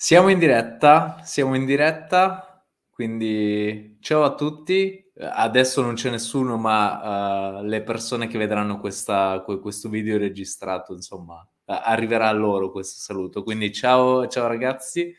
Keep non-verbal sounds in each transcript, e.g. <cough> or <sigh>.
Siamo in diretta, siamo in diretta, quindi ciao a tutti. Adesso non c'è nessuno, ma uh, le persone che vedranno questa, questo video registrato, insomma, arriverà a loro questo saluto. Quindi ciao, ciao ragazzi,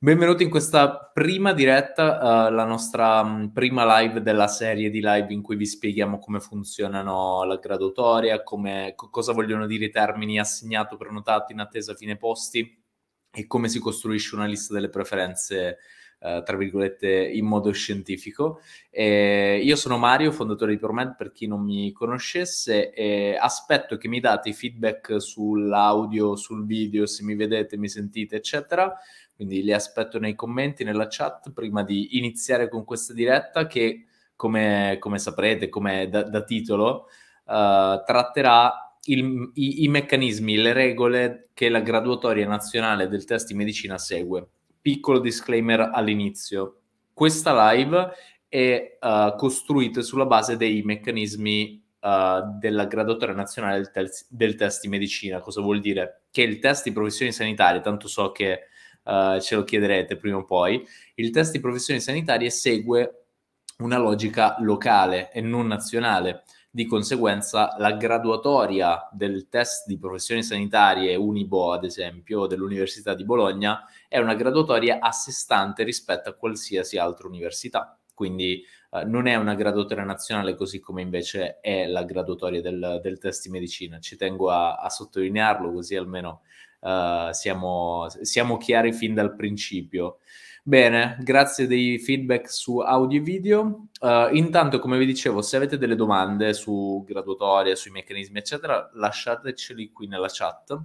benvenuti in questa prima diretta, uh, la nostra um, prima live della serie di live in cui vi spieghiamo come funzionano la graduatoria, come, co- cosa vogliono dire i termini assegnato, prenotato, in attesa, fine posti e come si costruisce una lista delle preferenze Uh, tra virgolette, in modo scientifico. Eh, io sono Mario, fondatore di ProMed, per chi non mi conoscesse, e aspetto che mi date feedback sull'audio, sul video, se mi vedete, mi sentite, eccetera. Quindi li aspetto nei commenti, nella chat, prima di iniziare con questa diretta che, come, come saprete, come da, da titolo, uh, tratterà il, i, i meccanismi, le regole che la graduatoria nazionale del test di medicina segue. Piccolo disclaimer all'inizio. Questa live è uh, costruita sulla base dei meccanismi uh, della graduatoria nazionale del, tel- del, test di medicina. Cosa vuol dire? Che il test di professioni sanitarie, tanto so che uh, ce lo chiederete prima o poi, il test di professioni sanitarie segue una logica locale e non nazionale di conseguenza la graduatoria del test di professioni sanitarie Unibo, ad esempio, dell'Università di Bologna, è una graduatoria a sé stante rispetto a qualsiasi altra università. Quindi eh, non è una graduatoria nazionale così come invece è la graduatoria del, del test di medicina. Ci tengo a, a sottolinearlo così almeno eh, siamo, siamo chiari fin dal principio. Bene, grazie dei feedback su audio e video. Uh, intanto, come vi dicevo, se avete delle domande su graduatoria, sui meccanismi, eccetera, lasciateceli qui nella chat,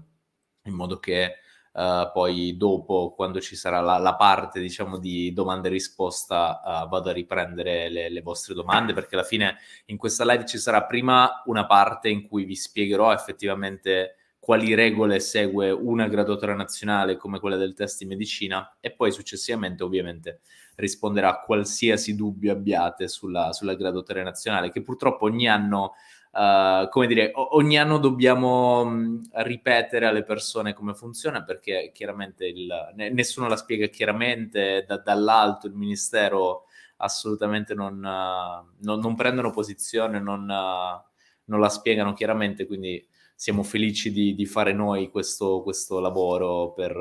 in modo che uh, poi dopo, quando ci sarà la, la parte, diciamo, di domande e risposta, uh, vado a riprendere le, le vostre domande, perché alla fine in questa live ci sarà prima una parte in cui vi spiegherò effettivamente quali regole segue una graduatoria nazionale come quella del test di medicina e poi successivamente ovviamente risponderà a qualsiasi dubbio abbiate sulla, sulla graduatoria nazionale che purtroppo ogni anno, uh, come dire, ogni anno dobbiamo mm, ripetere alle persone come funziona perché chiaramente il, nessuno la spiega chiaramente da, dall'alto, il ministero assolutamente non, uh, non, non prendono posizione, non, uh, non la spiegano chiaramente, quindi siamo felici di, di fare noi questo, questo lavoro per,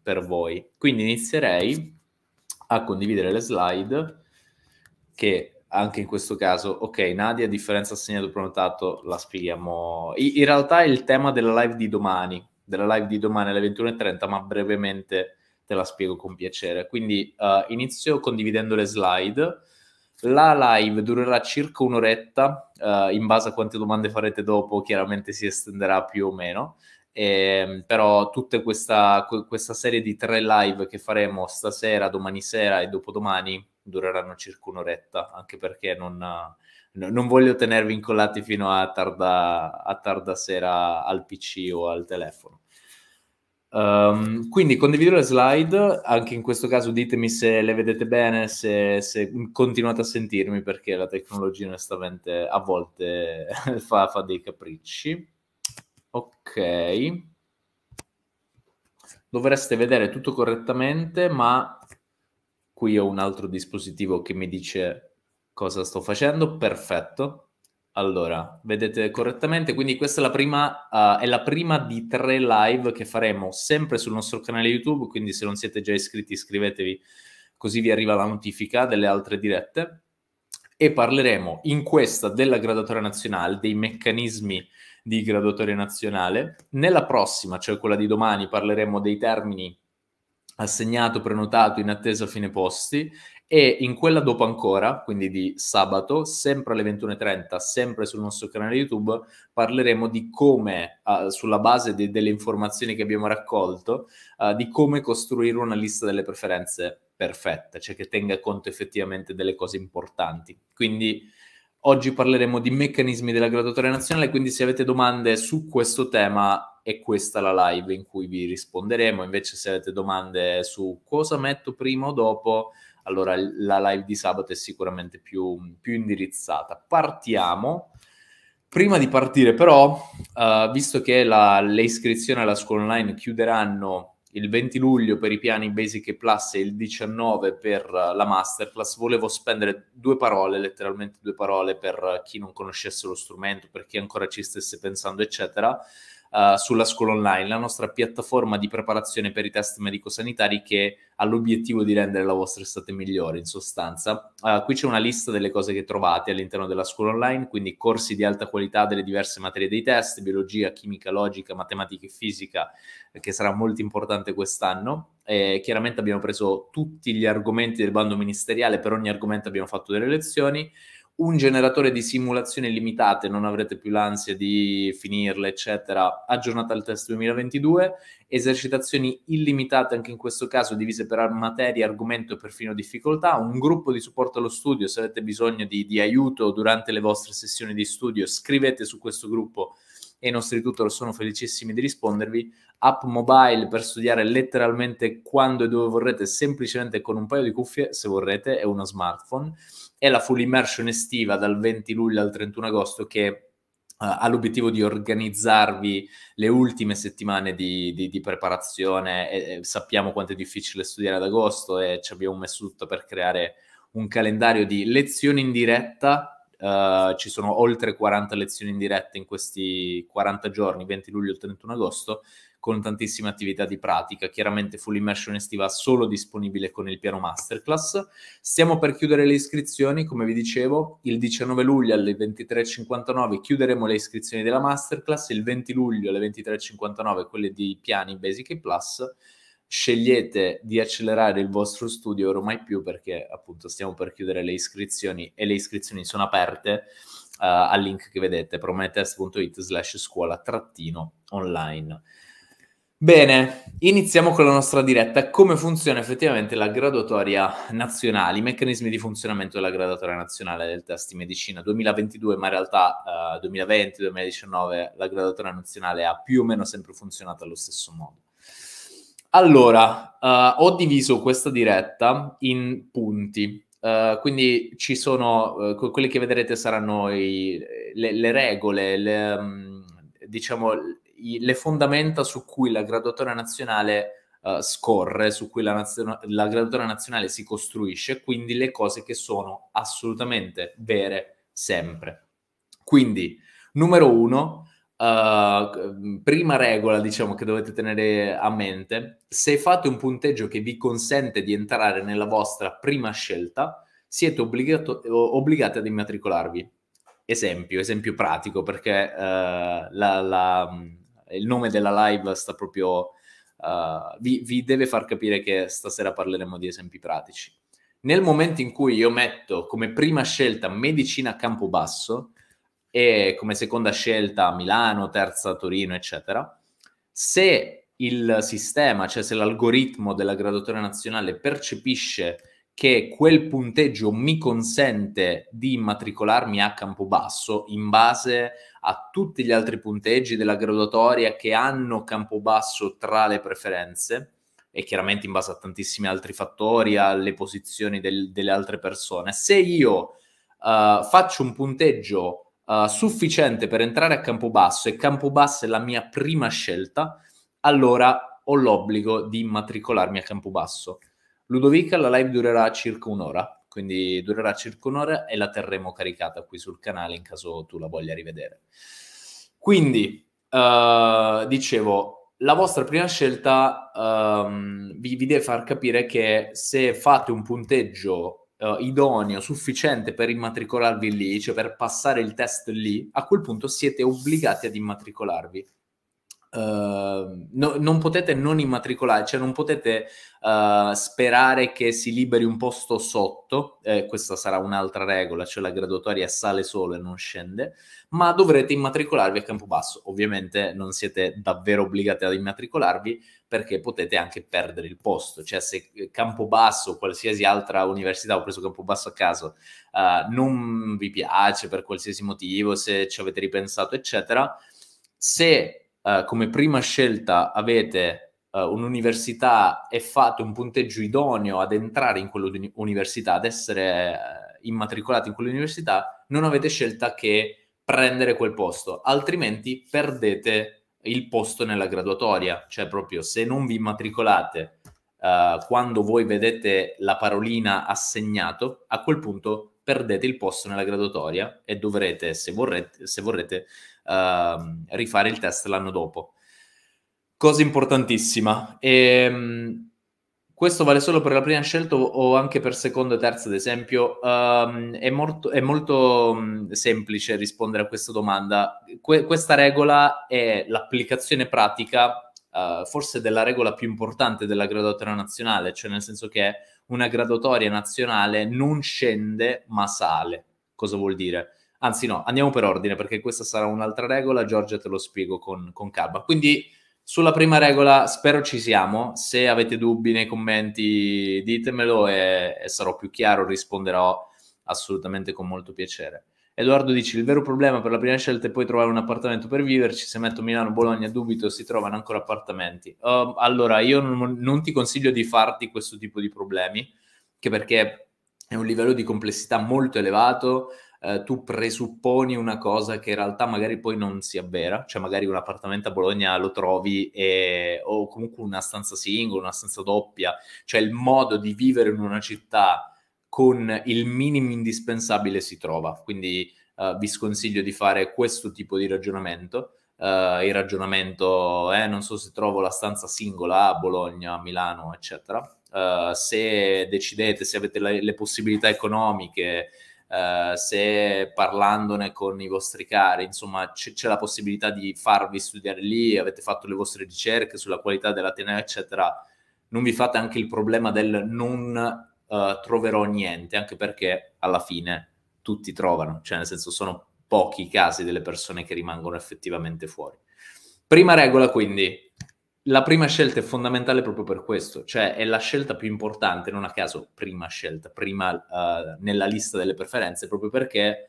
per voi. Quindi inizierei a condividere le slide che anche in questo caso, ok, Nadia, differenza assegnato prenotato, la spieghiamo. I, in realtà è il tema della live di domani, della live di domani alle 21.30, ma brevemente te la spiego con piacere. Quindi uh, inizio condividendo le slide la live durerà circa un'oretta, uh, in base a quante domande farete dopo, chiaramente si estenderà più o meno. Eh, però tutta questa, questa, serie di tre live che faremo stasera, domani sera e dopodomani dureranno circa un'oretta, anche perché non, non voglio tenervi incollati fino a tarda, a tarda sera al PC o al telefono. Um, quindi condivido le slide, anche in questo caso ditemi se le vedete bene, se, se continuate a sentirmi perché la tecnologia onestamente a volte <laughs> fa, fa, dei capricci. Ok, dovreste vedere tutto correttamente, ma qui ho un altro dispositivo che mi dice cosa sto facendo, perfetto. Allora, vedete correttamente, quindi questa è la, prima, uh, è la prima di tre live che faremo sempre sul nostro canale YouTube, quindi se non siete già iscritti iscrivetevi così vi arriva la notifica delle altre dirette e parleremo in questa della graduatoria nazionale, dei meccanismi di graduatoria nazionale. Nella prossima, cioè quella di domani, parleremo dei termini assegnato, prenotato, in attesa fine posti e in quella dopo ancora, quindi di sabato, sempre alle 21.30, sempre sul nostro canale YouTube, parleremo di come, uh, sulla base de- delle informazioni che abbiamo raccolto, uh, di come costruire una lista delle preferenze perfetta, cioè che tenga conto effettivamente delle cose importanti. Quindi oggi parleremo di meccanismi della graduatoria nazionale, quindi se avete domande su questo tema è questa la live in cui vi risponderemo, invece se avete domande su cosa metto prima o dopo allora la live di sabato è sicuramente più, più indirizzata. Partiamo. Prima di partire però, uh, visto che la, le iscrizioni alla scuola online chiuderanno il 20 luglio per i piani Basic e Plus e il 19 per la Masterclass, volevo spendere due parole, letteralmente due parole, per chi non conoscesse lo strumento, per chi ancora ci stesse pensando, eccetera, uh, sulla scuola online, la nostra piattaforma di preparazione per i test medico-sanitari che ha l'obiettivo di rendere la vostra estate migliore, in sostanza. Uh, qui c'è una lista delle cose che trovate all'interno della scuola online, quindi corsi di alta qualità delle diverse materie dei test, biologia, chimica, logica, matematica e fisica, eh, che sarà molto importante quest'anno. E chiaramente abbiamo preso tutti gli argomenti del bando ministeriale, per ogni argomento abbiamo fatto delle lezioni un generatore di simulazioni limitate, non avrete più l'ansia di finirle, eccetera, aggiornata al test 2022, esercitazioni illimitate anche in questo caso, divise per materia, argomento e perfino difficoltà, un gruppo di supporto allo studio, se avete bisogno di, di aiuto durante le vostre sessioni di studio, scrivete su questo gruppo e i nostri tutor sono felicissimi di rispondervi. App mobile per studiare letteralmente quando e dove vorrete, semplicemente con un paio di cuffie se vorrete e uno smartphone è la full immersion estiva dal 20 luglio al 31 agosto che Uh, ha l'obiettivo di organizzarvi le ultime settimane di, di, di preparazione. E, e sappiamo quanto è difficile studiare ad agosto e ci abbiamo messo tutto per creare un calendario di lezioni in diretta. Uh, ci sono oltre 40 lezioni in diretta in questi 40 giorni, 20 luglio e 31 agosto, con tantissime attività di pratica. Chiaramente Full Immersion estiva solo disponibile con il piano Masterclass. Stiamo per chiudere le iscrizioni, come vi dicevo, il 19 luglio alle 23.59 chiuderemo le iscrizioni della Masterclass, il 20 luglio alle 23.59 quelle di piani Basic e Plus scegliete di accelerare il vostro studio ormai più perché appunto stiamo per chiudere le iscrizioni e le iscrizioni sono aperte uh, al link che vedete prometest.it slash scuola trattino online. Bene, iniziamo con la nostra diretta. Come funziona effettivamente la graduatoria nazionale, i meccanismi di funzionamento della graduatoria nazionale del test di medicina 2022, ma in realtà eh, 2020-2019 la graduatoria nazionale ha più o meno sempre funzionato allo stesso modo. Allora, eh, ho diviso questa diretta in punti. Eh, quindi ci sono, eh, quelli che vedrete saranno i, le, le, regole, le, mm, diciamo i, le fondamenta su cui la graduatoria nazionale uh, scorre, su cui la, nazio- la graduatoria nazionale si costruisce, quindi le cose che sono assolutamente vere sempre. Quindi, numero uno, Uh, prima regola, diciamo, che dovete tenere a mente, se fate un punteggio che vi consente di entrare nella vostra prima scelta, siete obbligato, obbligati ad immatricolarvi. Esempio, esempio pratico, perché uh, la, la eh, il nome della live sta proprio... Uh, vi, vi deve far capire che stasera parleremo di esempi pratici. Nel momento in cui io metto come prima scelta medicina a campo basso e come seconda scelta Milano, terza Torino, eccetera, se il sistema, cioè se l'algoritmo della graduatoria nazionale percepisce che quel punteggio mi consente di immatricolarmi a campo basso in base a tutti gli altri punteggi della graduatoria che hanno campo basso tra le preferenze e chiaramente in base a tantissimi altri fattori, alle posizioni del, delle altre persone. Se io uh, faccio un punteggio uh, sufficiente per entrare a campo basso e campo basso è la mia prima scelta, allora ho l'obbligo di immatricolarmi a campo basso. Ludovica, la live durerà circa un'ora quindi durerà circa un'ora e la terremo caricata qui sul canale in caso tu la voglia rivedere. Quindi, uh, dicevo, la vostra prima scelta um, vi, vi, deve far capire che se fate un punteggio uh, idoneo, sufficiente per immatricolarvi lì, cioè per passare il test lì, a quel punto siete obbligati ad immatricolarvi Ehm, no, non potete non immatricolare, cioè non potete uh, sperare che si liberi un posto sotto, eh, questa sarà un'altra regola, cioè la graduatoria sale solo e non scende, ma dovrete immatricolarvi a Campobasso. Ovviamente non siete davvero obbligati ad immatricolarvi perché potete anche perdere il posto, cioè se eh, Campobasso o qualsiasi altra università, ho preso Campobasso a caso, uh, non vi piace per qualsiasi motivo, se ci avete ripensato, eccetera, se eh, come prima scelta avete uh, un'università e fate un punteggio idoneo ad entrare in quell'università, ad essere eh, immatricolati in quell'università, non avete scelta che prendere quel posto, altrimenti perdete il posto nella graduatoria, cioè proprio se non vi immatricolate uh, quando voi vedete la parolina assegnato, a quel punto perdete il posto nella graduatoria e dovrete, se vorrete, se vorrete Ehm, rifare il test l'anno dopo. Cosa importantissima. E, ehm, questo vale solo per la prima scelta o anche per seconda e terza, ad esempio? Um, è, molto, è molto um, semplice rispondere a questa domanda. Que- questa regola è l'applicazione pratica, uh, forse della regola più importante della graduatoria nazionale, cioè nel senso che una graduatoria nazionale non scende ma sale. Cosa vuol dire? Anzi no, andiamo per ordine perché questa sarà un'altra regola, Giorgia te lo spiego con, con calma. Quindi sulla prima regola spero ci siamo, se avete dubbi nei commenti ditemelo e, e sarò più chiaro, risponderò assolutamente con molto piacere. Edoardo dice: Il vero problema per la prima scelta è poi trovare un appartamento per viverci. Se metto Milano, Bologna, dubito si trovano ancora appartamenti. Uh, allora, io non, non, ti consiglio di farti questo tipo di problemi, che perché è un livello di complessità molto elevato eh, tu presupponi una cosa che in realtà magari poi non si avvera, cioè magari un appartamento a Bologna lo trovi e, o comunque una stanza singola, una stanza doppia, cioè il modo di vivere in una città con il minimo indispensabile si trova, quindi eh, vi sconsiglio di fare questo tipo di ragionamento. Uh, il ragionamento, eh, non so se trovo la stanza singola a Bologna, a Milano, eccetera. Uh, se decidete, se avete le, le possibilità economiche, eh, se parlandone con i vostri cari, insomma, c- c'è la possibilità di farvi studiare lì, avete fatto le vostre ricerche sulla qualità dell'Ateneo, eccetera, non vi fate anche il problema del non eh, troverò niente, anche perché alla fine tutti trovano, cioè nel senso sono pochi i casi delle persone che rimangono effettivamente fuori. Prima regola quindi, la prima scelta è fondamentale proprio per questo, cioè è la scelta più importante, non a caso prima scelta, prima uh, nella lista delle preferenze, proprio perché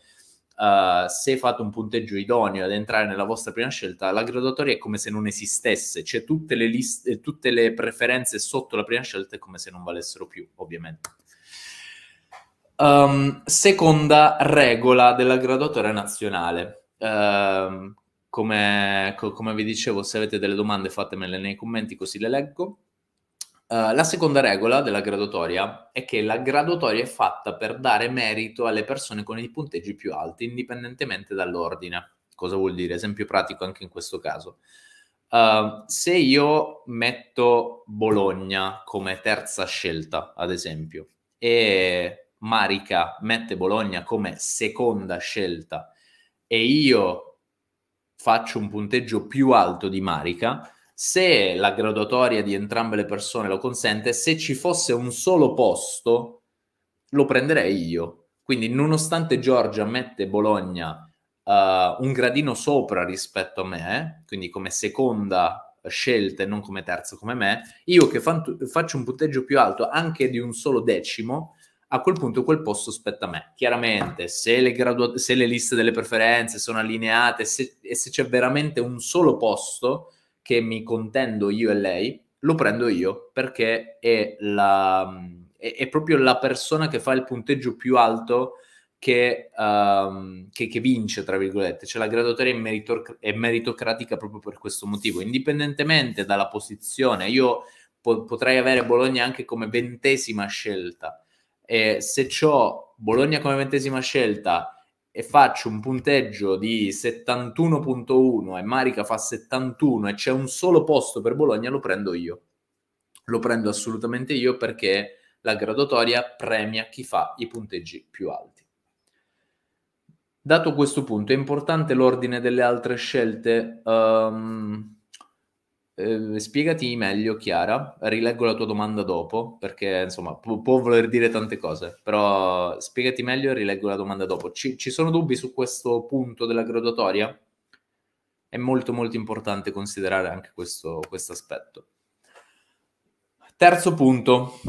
uh, se fate un punteggio idoneo ad entrare nella vostra prima scelta, la graduatoria è come se non esistesse, cioè tutte le, liste, eh, tutte le preferenze sotto la prima scelta è come se non valessero più, ovviamente. Um, seconda regola della graduatoria nazionale. Uh, come, come, vi dicevo, se avete delle domande fatemele nei commenti così le leggo. Uh, la seconda regola della graduatoria è che la graduatoria è fatta per dare merito alle persone con i punteggi più alti, indipendentemente dall'ordine. Cosa vuol dire? Esempio pratico anche in questo caso. Uh, se io metto Bologna come terza scelta, ad esempio, e Marica mette Bologna come seconda scelta, e io faccio un punteggio più alto di Marica, se la graduatoria di entrambe le persone lo consente, se ci fosse un solo posto, lo prenderei io. Quindi, nonostante Giorgia mette Bologna uh, un gradino sopra rispetto a me, quindi come seconda scelta e non come terza come me, io che fan- faccio un punteggio più alto anche di un solo decimo, a quel punto quel posto spetta a me. Chiaramente, se le, gradua- se le liste delle preferenze sono allineate se- e se c'è veramente un solo posto che mi contendo io e lei, lo prendo io perché è, la, è, è proprio la persona che fa il punteggio più alto che, um, che, che vince, tra virgolette. Cioè la graduatoria è, meritoc- è meritocratica proprio per questo motivo, indipendentemente dalla posizione. Io po- potrei avere Bologna anche come ventesima scelta e se ho Bologna come ventesima scelta e faccio un punteggio di 71.1 e Marica fa 71 e c'è un solo posto per Bologna, lo prendo io. Lo prendo assolutamente io perché la graduatoria premia chi fa i punteggi più alti. Dato questo punto, è importante l'ordine delle altre scelte. Um, Ehm, spiegati meglio, Chiara. Rileggo la tua domanda dopo, perché insomma pu- può voler dire tante cose, però spiegati meglio e rileggo la domanda dopo. Ci-, ci sono dubbi su questo punto della graduatoria? È molto molto importante considerare anche questo aspetto. Terzo punto,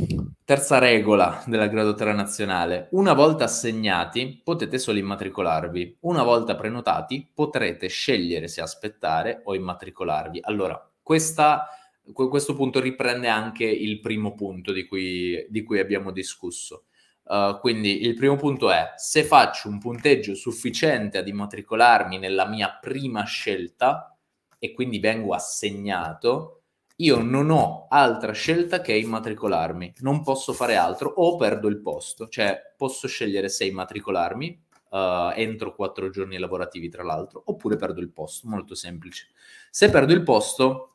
terza regola della graduatoria nazionale. Una volta assegnati potete solo immatricolarvi, una volta prenotati potrete scegliere se aspettare o immatricolarvi. Allora, questa, questo punto riprende anche il primo punto di cui, di cui abbiamo discusso. Uh, quindi il primo punto è se faccio un punteggio sufficiente ad immatricolarmi nella mia prima scelta e quindi vengo assegnato, io non ho altra scelta che immatricolarmi, non posso fare altro o perdo il posto, cioè posso scegliere se immatricolarmi uh, entro quattro giorni lavorativi tra l'altro oppure perdo il posto, molto semplice. Se perdo il posto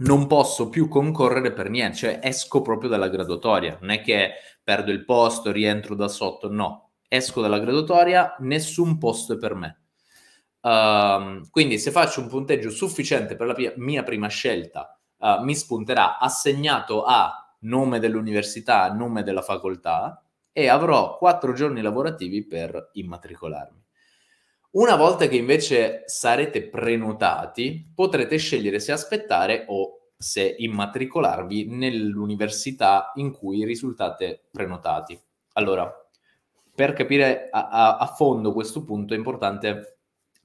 non posso più concorrere per niente, cioè esco proprio dalla graduatoria, non è che perdo il posto, rientro da sotto, no, esco dalla graduatoria, nessun posto è per me. Uh, quindi se faccio un punteggio sufficiente per la mia prima scelta, uh, mi spunterà assegnato a nome dell'università, nome della facoltà e avrò quattro giorni lavorativi per immatricolarmi. Una volta che invece sarete prenotati, potrete scegliere se aspettare o se immatricolarvi nell'università in cui risultate prenotati. Allora, per capire a, a, a fondo questo punto è importante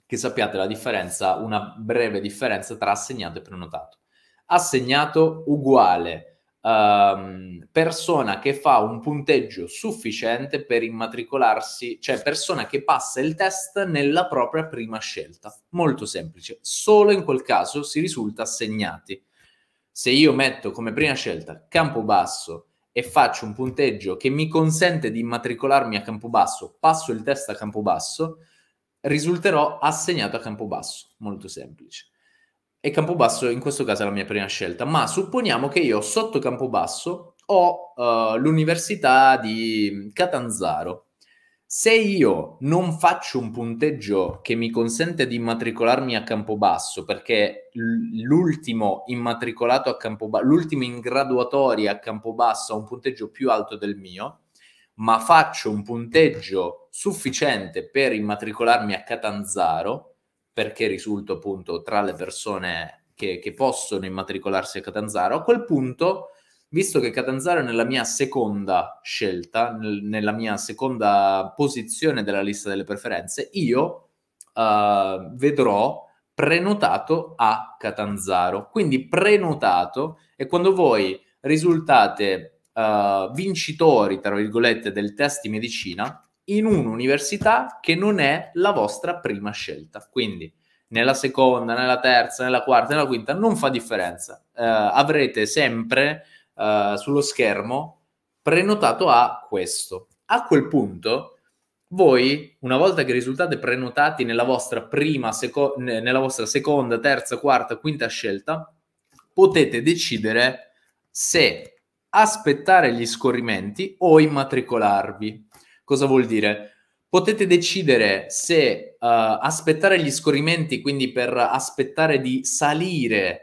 che sappiate la differenza, una breve differenza tra assegnato e prenotato. Assegnato uguale ehm, persona che fa un punteggio sufficiente per immatricolarsi, cioè persona che passa il test nella propria prima scelta. Molto semplice, solo in quel caso si risulta assegnati. Se io metto come prima scelta Campobasso e faccio un punteggio che mi consente di immatricolarmi a Campobasso, passo il test a Campobasso, risulterò assegnato a Campobasso. Molto semplice e Campobasso in questo caso è la mia prima scelta, ma supponiamo che io sotto Campobasso ho uh, l'università di Catanzaro. Se io non faccio un punteggio che mi consente di immatricolarmi a Campobasso, perché l'ultimo immatricolato a Campobasso, l'ultimo in graduatoria a Campobasso ha un punteggio più alto del mio, ma faccio un punteggio sufficiente per immatricolarmi a Catanzaro, perché risulto appunto tra le persone che, che possono immatricolarsi a Catanzaro, a quel punto visto che Catanzaro è nella mia seconda scelta, nella mia seconda posizione della lista delle preferenze, io uh, vedrò prenotato a Catanzaro. Quindi prenotato e quando voi risultate uh, vincitori, tra virgolette, del test di medicina, in un'università che non è la vostra prima scelta. Quindi nella seconda, nella terza, nella quarta, nella quinta, non fa differenza. Eh, avrete sempre eh, sullo schermo prenotato a questo. A quel punto, voi, una volta che risultate prenotati nella vostra prima, seco- nella vostra seconda, terza, quarta, quinta scelta, potete decidere se aspettare gli scorrimenti o immatricolarvi. Cosa vuol dire? Potete decidere se uh, aspettare gli scorrimenti, quindi per aspettare di salire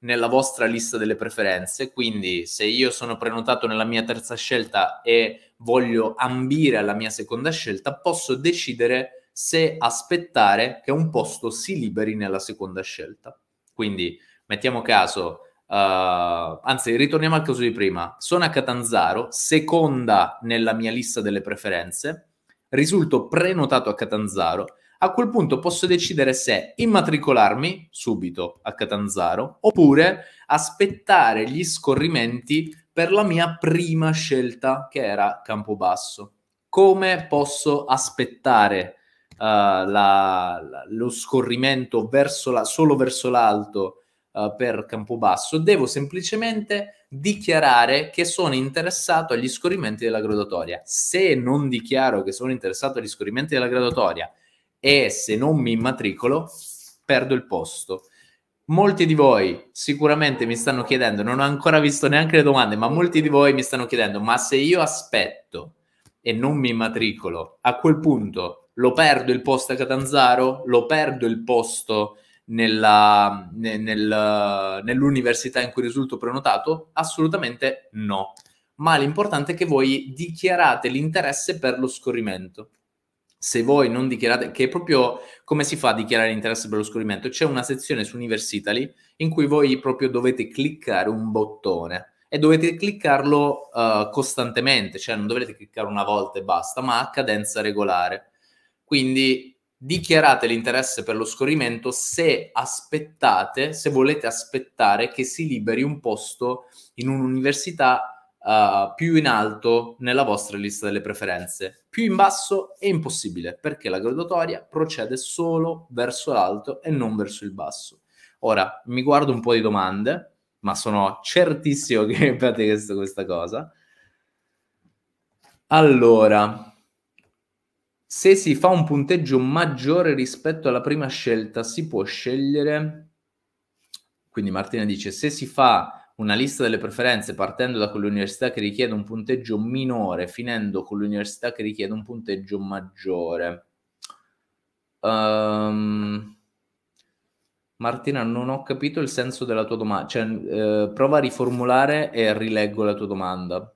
nella vostra lista delle preferenze, quindi se io sono prenotato nella mia terza scelta e voglio ambire alla mia seconda scelta, posso decidere se aspettare che un posto si liberi nella seconda scelta. Quindi mettiamo caso Uh, anzi, ritorniamo al caso di prima. Sono a Catanzaro, seconda nella mia lista delle preferenze. Risulto prenotato a Catanzaro. A quel punto posso decidere se immatricolarmi subito a Catanzaro oppure aspettare gli scorrimenti per la mia prima scelta, che era Campobasso. Come posso aspettare uh, la, la, lo scorrimento verso la, solo verso l'alto? Eh, per Campobasso, devo semplicemente dichiarare che sono interessato agli scorrimenti della graduatoria. Se non dichiaro che sono interessato agli scorrimenti della graduatoria e se non mi immatricolo, perdo il posto. Molti di voi sicuramente mi stanno chiedendo, non ho ancora visto neanche le domande, ma molti di voi mi stanno chiedendo, ma se io aspetto e non mi immatricolo, a quel punto lo perdo il posto a Catanzaro, lo perdo il posto nella, nel, nell'università in cui risulto prenotato? Assolutamente no. Ma l'importante è che voi dichiarate l'interesse per lo scorrimento. Se voi non dichiarate, che è proprio come si fa a dichiarare interesse per lo scorrimento? C'è una sezione su Universitally in cui voi proprio dovete cliccare un bottone e dovete cliccarlo uh, costantemente, cioè non dovete cliccare una volta e basta, ma a cadenza regolare. Quindi dichiarate l'interesse per lo scorrimento se aspettate, se volete aspettare che si liberi un posto in un'università uh, più in alto nella vostra lista delle preferenze. Più in basso è impossibile perché la graduatoria procede solo verso l'alto e non verso il basso. Ora mi guardo un po' di domande, ma sono certissimo che abbiate <laughs> chiesto questa cosa. Allora, se si fa un punteggio maggiore rispetto alla prima scelta, si può scegliere. Quindi Martina dice: se si fa una lista delle preferenze partendo da quell'università che richiede un punteggio minore, finendo con l'università che richiede un punteggio maggiore. Um, Martina, non ho capito il senso della tua domanda. Cioè, eh, prova a riformulare e rileggo la tua domanda.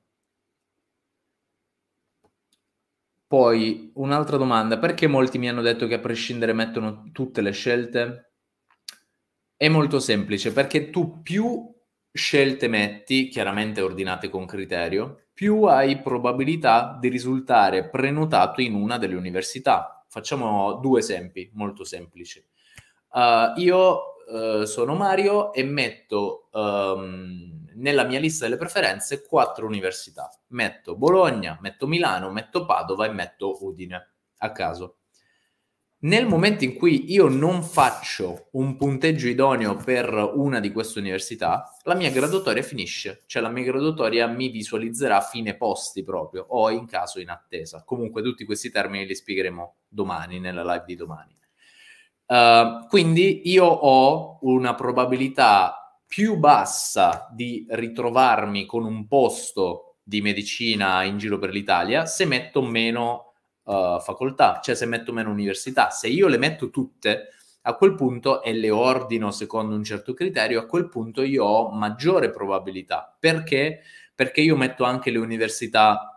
Poi un'altra domanda, perché molti mi hanno detto che a prescindere mettono tutte le scelte? È molto semplice, perché tu più scelte metti, chiaramente ordinate con criterio, più hai probabilità di risultare prenotato in una delle università. Facciamo due esempi molto semplici. Uh, io uh, sono Mario e metto um, nella mia lista delle preferenze quattro università. Metto Bologna, metto Milano, metto Padova e metto Udine, a caso. Nel momento in cui io non faccio un punteggio idoneo per una di queste università, la mia graduatoria finisce, cioè la mia graduatoria mi visualizzerà a fine posti proprio o in caso in attesa. Comunque tutti questi termini li spiegheremo domani nella live di domani. Uh, quindi io ho una probabilità più bassa di ritrovarmi con un posto di medicina in giro per l'Italia se metto meno uh, facoltà, cioè se metto meno università. Se io le metto tutte, a quel punto e le ordino secondo un certo criterio, a quel punto io ho maggiore probabilità. Perché? Perché io metto anche le università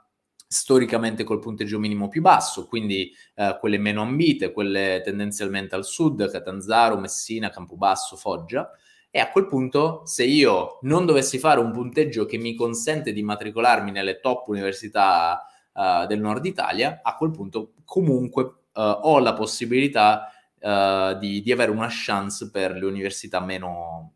storicamente col punteggio minimo più basso, quindi eh, quelle meno ambite, quelle tendenzialmente al sud, Catanzaro, Messina, Campobasso, Foggia, e a quel punto, se io non dovessi fare un punteggio che mi consente di matricolarmi nelle top università uh, del nord Italia, a quel punto comunque uh, ho la possibilità uh, di, di, avere una chance per le università meno,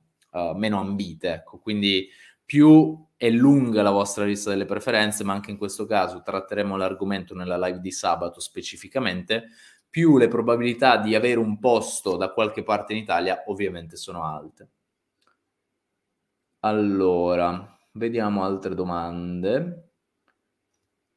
meno ambite. Ecco. Quindi più è lunga la vostra lista delle preferenze, ma anche in questo caso tratteremo l'argomento nella live di sabato specificamente, più le probabilità di avere un posto da qualche parte in Italia ovviamente sono alte. Allora, vediamo altre domande.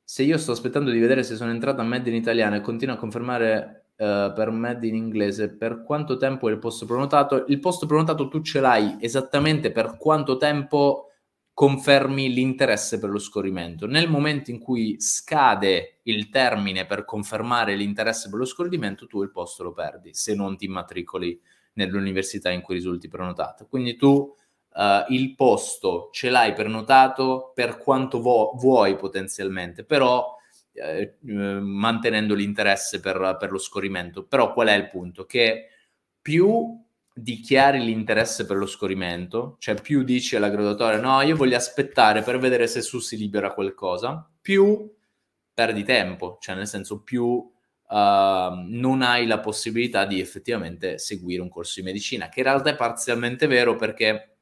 Se io sto aspettando di vedere se sono entrata a Med in italiano e continuo a confermare uh, per Med in inglese, per quanto tempo è il posto prenotato? Il posto prenotato tu ce l'hai esattamente per quanto tempo confermi l'interesse per lo scorrimento. Nel momento in cui scade il termine per confermare l'interesse per lo scorrimento, tu il posto lo perdi se non ti immatricoli nell'università in cui risulti prenotato. Quindi tu uh, il posto ce l'hai prenotato per quanto vo- vuoi potenzialmente, però eh, eh, mantenendo l'interesse per, per, lo scorrimento. Però qual è il punto? Che più dichiari l'interesse per lo scorrimento, cioè più dici alla graduatoria no, io voglio aspettare per vedere se su si libera qualcosa, più perdi tempo, cioè nel senso più uh, non hai la possibilità di effettivamente seguire un corso di medicina, che in realtà è parzialmente vero perché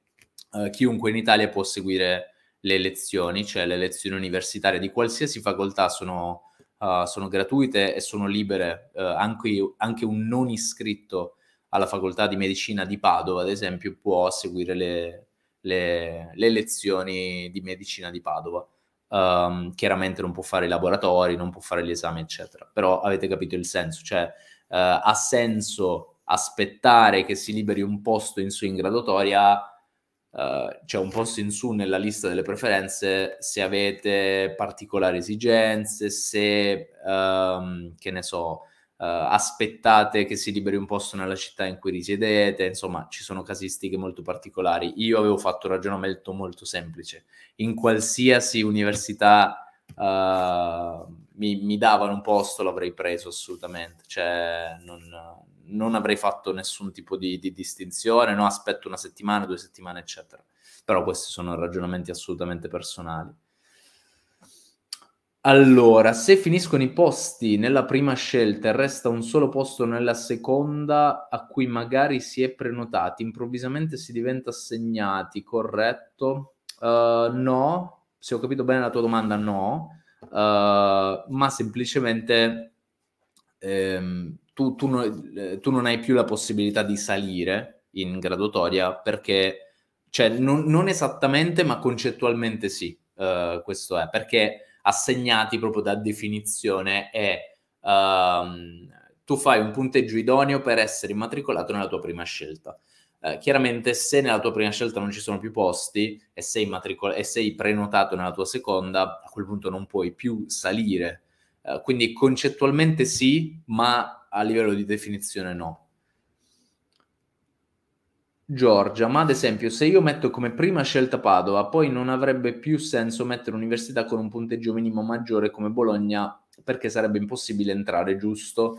eh, chiunque in Italia può seguire le lezioni, cioè le lezioni universitarie di qualsiasi facoltà sono, uh, sono gratuite e sono libere. Uh, anche, anche, un non iscritto alla facoltà di medicina di Padova, ad esempio, può seguire le, le, le lezioni di medicina di Padova. Um, chiaramente non può fare i laboratori, non può fare gli esami, eccetera. Però avete capito il senso, cioè uh, ha senso aspettare che si liberi un posto in su in graduatoria eh, c'è un posto in su nella lista delle preferenze se avete particolari esigenze, se, um, che ne so, Uh, aspettate che si liberi un posto nella città in cui risiedete, insomma ci sono casistiche molto particolari. Io avevo fatto un ragionamento molto semplice, in qualsiasi università uh, mi, mi, davano un posto l'avrei preso assolutamente, cioè non, non avrei fatto nessun tipo di, di distinzione, no? aspetto una settimana, due settimane, eccetera. Però questi sono ragionamenti assolutamente personali. Allora, se finiscono i posti nella prima scelta e resta un solo posto nella seconda a cui magari si è prenotati, improvvisamente si diventa assegnati, corretto? Uh, no, se ho capito bene la tua domanda, no, uh, ma semplicemente ehm, tu, tu, non, eh, tu non hai più la possibilità di salire in graduatoria perché, cioè, non, non esattamente, ma concettualmente sì, uh, questo è, perché assegnati proprio da definizione è... Uh, tu fai un punteggio idoneo per essere immatricolato nella tua prima scelta. Eh, chiaramente, se nella tua prima scelta non ci sono più posti e sei, matricol- e sei prenotato nella tua seconda, a quel punto non puoi più salire. Eh, quindi concettualmente sì, ma a livello di definizione no. Giorgia, ma ad esempio se io metto come prima scelta Padova, poi non avrebbe più senso mettere un'università con un punteggio minimo maggiore come Bologna perché sarebbe impossibile entrare, giusto?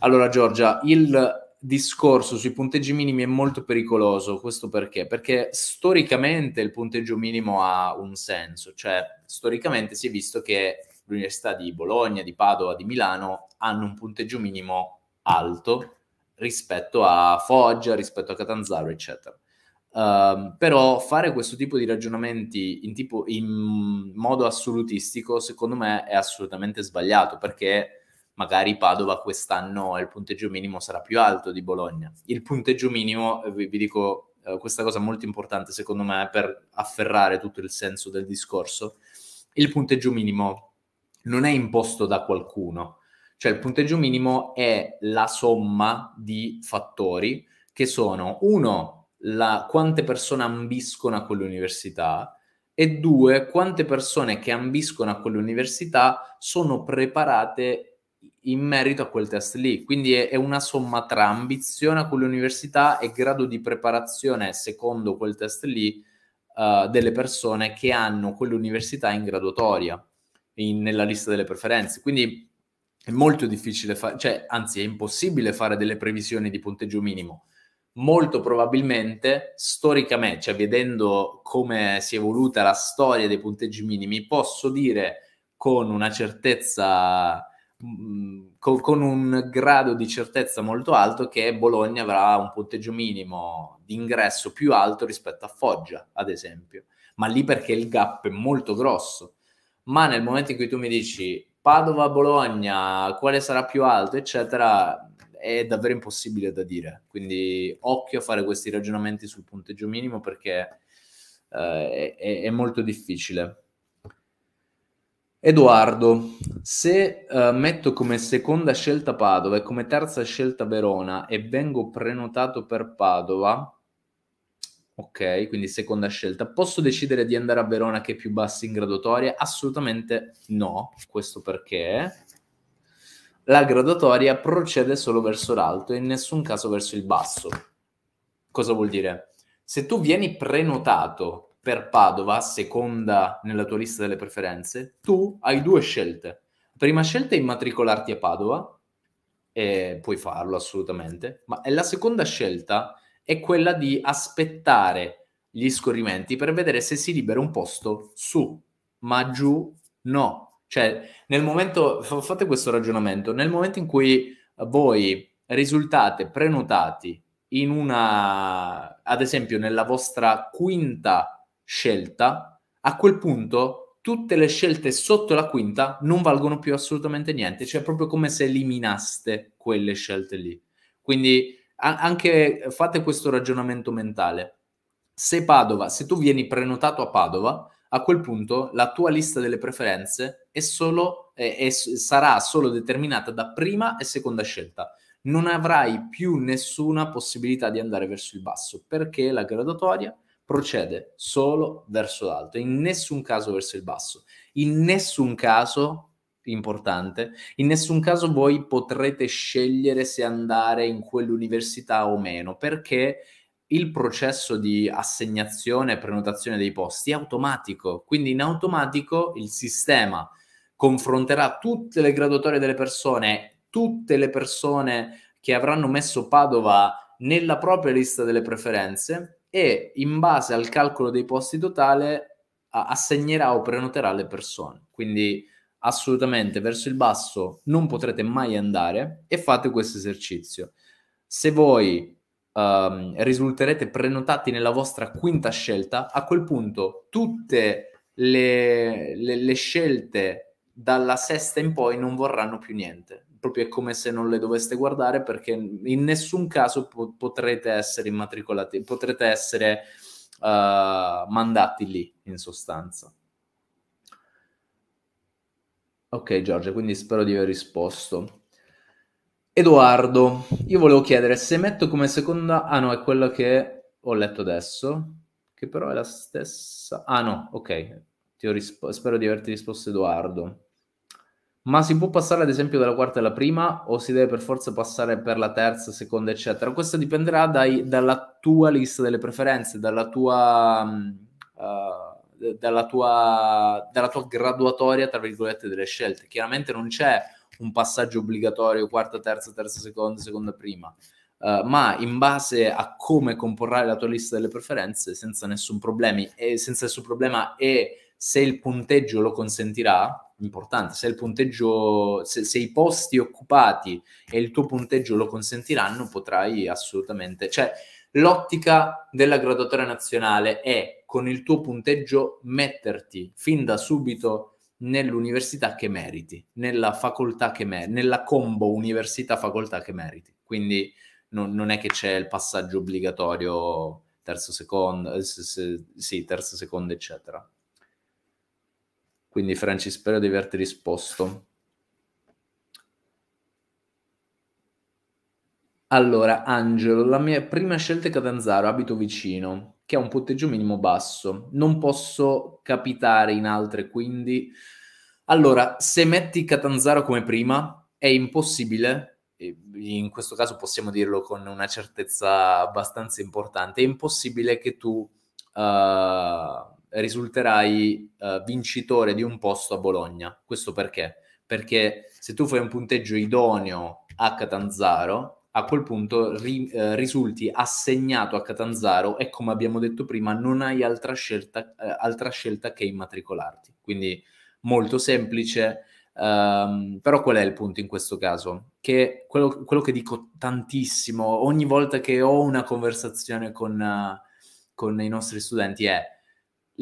Allora Giorgia, il discorso sui punteggi minimi è molto pericoloso, questo perché? Perché storicamente il punteggio minimo ha un senso, cioè storicamente si è visto che l'Università di Bologna, di Padova, di Milano hanno un punteggio minimo alto rispetto a Foggia, rispetto a Catanzaro, eccetera. Um, però fare questo tipo di ragionamenti in, tipo, in modo assolutistico, secondo me, è assolutamente sbagliato perché magari Padova quest'anno il punteggio minimo sarà più alto di Bologna. Il punteggio minimo, eh, vi, vi dico uh, questa cosa molto importante, secondo me, per afferrare tutto il senso del discorso, il punteggio minimo non è imposto da qualcuno, cioè il punteggio minimo è la somma di fattori che sono uno, la, quante persone ambiscono a quell'università e due, quante persone che ambiscono a quell'università sono preparate in merito a quel test lì. Quindi è, è una somma tra ambizione a quell'università e grado di preparazione secondo quel test lì uh, delle persone che hanno quell'università in graduatoria in, nella lista delle preferenze. Quindi è molto difficile, fa- cioè, anzi è impossibile fare delle previsioni di punteggio minimo. Molto probabilmente, storicamente, cioè vedendo come si è evoluta la storia dei punteggi minimi, posso dire con una certezza, mm, con, con un grado di certezza molto alto che Bologna avrà un punteggio minimo di ingresso più alto rispetto a Foggia, ad esempio. Ma lì perché il gap è molto grosso ma nel momento in cui tu mi dici Padova-Bologna, quale sarà più alto, eccetera, è davvero impossibile da dire. Quindi occhio a fare questi ragionamenti sul punteggio minimo perché eh, è, è, molto difficile. Edoardo, se eh, metto come seconda scelta Padova e come terza scelta Verona e vengo prenotato per Padova, ok? Quindi seconda scelta. Posso decidere di andare a Verona che è più bassa in graduatoria? Assolutamente no, questo perché la graduatoria procede solo verso l'alto e in nessun caso verso il basso. Cosa vuol dire? Se tu vieni prenotato per Padova, seconda nella tua lista delle preferenze, tu hai due scelte. La prima scelta è immatricolarti a Padova, e puoi farlo assolutamente, ma è la seconda scelta è quella di aspettare gli scorrimenti per vedere se si libera un posto su, ma giù no. Cioè, nel momento, fate questo ragionamento, nel momento in cui voi risultate prenotati in una, ad esempio, nella vostra quinta scelta, a quel punto tutte le scelte sotto la quinta non valgono più assolutamente niente, cioè proprio come se eliminaste quelle scelte lì. Quindi anche fate questo ragionamento mentale. Se Padova, se tu vieni prenotato a Padova, a quel punto la tua lista delle preferenze è solo, è, è, sarà solo determinata da prima e seconda scelta. Non avrai più nessuna possibilità di andare verso il basso perché la graduatoria procede solo verso l'alto, in nessun caso verso il basso. In nessun caso importante, in nessun caso voi potrete scegliere se andare in quell'università o meno, perché il processo di assegnazione e prenotazione dei posti è automatico, quindi in automatico il sistema confronterà tutte le graduatorie delle persone, tutte le persone che avranno messo Padova nella propria lista delle preferenze e in base al calcolo dei posti totale assegnerà o prenoterà le persone. Quindi assolutamente verso il basso non potrete mai andare e fate questo esercizio. Se voi um, risulterete prenotati nella vostra quinta scelta, a quel punto tutte le, le, le scelte dalla sesta in poi non vorranno più niente. Proprio è come se non le doveste guardare perché in nessun caso po- potrete essere immatricolati, potrete essere uh, mandati lì in sostanza. Ok Giorgia, quindi spero di aver risposto. Edoardo, io volevo chiedere se metto come seconda... Ah no, è quella che ho letto adesso, che però è la stessa... Ah no, ok, risp- spero di averti risposto Edoardo. Ma si può passare ad esempio dalla quarta alla prima o si deve per forza passare per la terza, seconda, eccetera? Questo dipenderà dai, dalla tua lista delle preferenze, dalla tua... Uh, dalla tua, dalla tua graduatoria, tra virgolette, delle scelte. Chiaramente non c'è un passaggio obbligatorio quarta, terza, terza, seconda, seconda, prima. Uh, ma in base a come comporrai la tua lista delle preferenze senza nessun, problemi, e senza nessun problema e se il punteggio lo consentirà, importante, se il punteggio, se, se, i posti occupati e il tuo punteggio lo consentiranno, potrai assolutamente, cioè l'ottica della graduatoria nazionale è con il tuo punteggio metterti fin da subito nell'università che meriti, nella facoltà che meriti, nella combo università-facoltà che meriti. Quindi non, non, è che c'è il passaggio obbligatorio terzo secondo, eh, se, se, sì, terzo secondo, eccetera. Quindi Franci, spero di averti risposto. Allora, Angelo, la mia prima scelta è Catanzaro, abito vicino che ha un punteggio minimo basso. Non posso capitare in altre, quindi... Allora, se metti Catanzaro come prima, è impossibile, in questo caso possiamo dirlo con una certezza abbastanza importante, è impossibile che tu uh, risulterai uh, vincitore di un posto a Bologna. Questo perché? Perché se tu fai un punteggio idoneo a Catanzaro, a quel punto ri, eh, risulti assegnato a Catanzaro e come abbiamo detto prima non hai altra scelta, eh, altra scelta che immatricolarti. Quindi molto semplice, ehm, però qual è il punto in questo caso? Che quello, quello che dico tantissimo ogni volta che ho una conversazione con, uh, con i nostri studenti è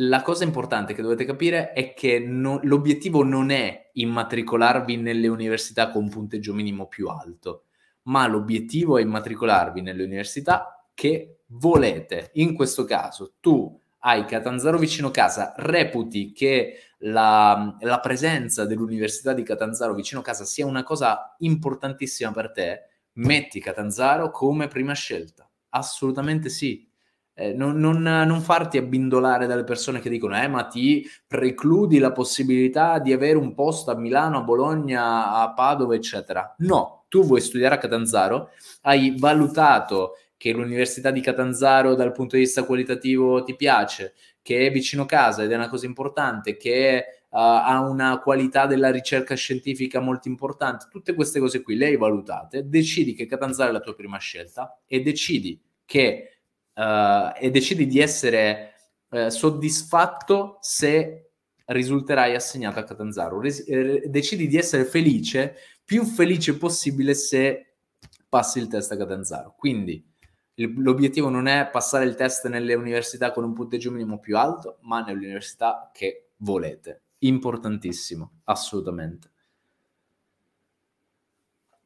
la cosa importante che dovete capire è che no, l'obiettivo non è immatricolarvi nelle università con punteggio minimo più alto ma l'obiettivo è immatricolarvi nelle università che volete. In questo caso tu hai Catanzaro vicino casa, reputi che la, la presenza dell'università di Catanzaro vicino casa sia una cosa importantissima per te, metti Catanzaro come prima scelta. Assolutamente sì, eh, non, non, non, farti abbindolare dalle persone che dicono eh ma ti precludi la possibilità di avere un posto a Milano, a Bologna, a Padova eccetera. No, tu vuoi studiare a Catanzaro, hai valutato che l'università di Catanzaro dal punto di vista qualitativo ti piace, che è vicino casa ed è una cosa importante, che uh, ha una qualità della ricerca scientifica molto importante, tutte queste cose qui le hai valutate, decidi che Catanzaro è la tua prima scelta e decidi che uh, e decidi di essere uh, soddisfatto se risulterai assegnato a Catanzaro. Res- eh, decidi di essere felice, più felice possibile se passi il test a Catanzaro. Quindi il, l'obiettivo non è passare il test nelle università con un punteggio minimo più alto, ma nelle università che volete. Importantissimo, assolutamente.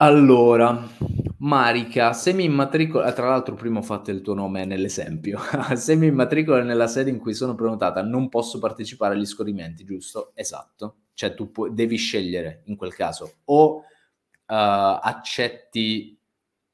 Allora, Marica, se mi immatricola, tra l'altro prima ho fatto il tuo nome nell'esempio, <laughs> se mi immatricola nella sede in cui sono prenotata non posso partecipare agli scorrimenti, giusto? Esatto, cioè tu pu- devi scegliere in quel caso o uh, accetti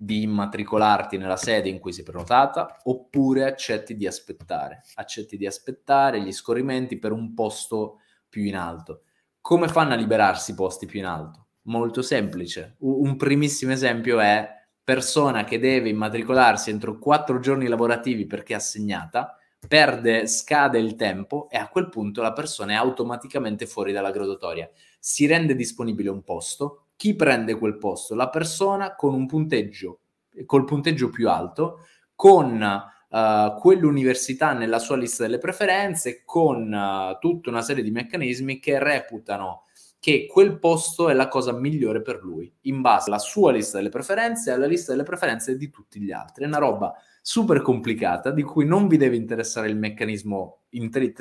di immatricolarti nella sede in cui sei prenotata oppure accetti di aspettare, accetti di aspettare gli scorrimenti per un posto più in alto. Come fanno a liberarsi i posti più in alto? Molto semplice. un primissimo esempio è persona che deve immatricolarsi entro quattro giorni lavorativi perché è assegnata, perde, scade il tempo e a quel punto la persona è automaticamente fuori dalla graduatoria. Si rende disponibile un posto, chi prende quel posto? La persona con un punteggio, col punteggio più alto, con uh, quell'università nella sua lista delle preferenze, con uh, tutta una serie di meccanismi che reputano che quel posto è la cosa migliore per lui, in base alla sua lista delle preferenze e alla lista delle preferenze di tutti gli altri. È una roba super complicata di cui non vi deve interessare il meccanismo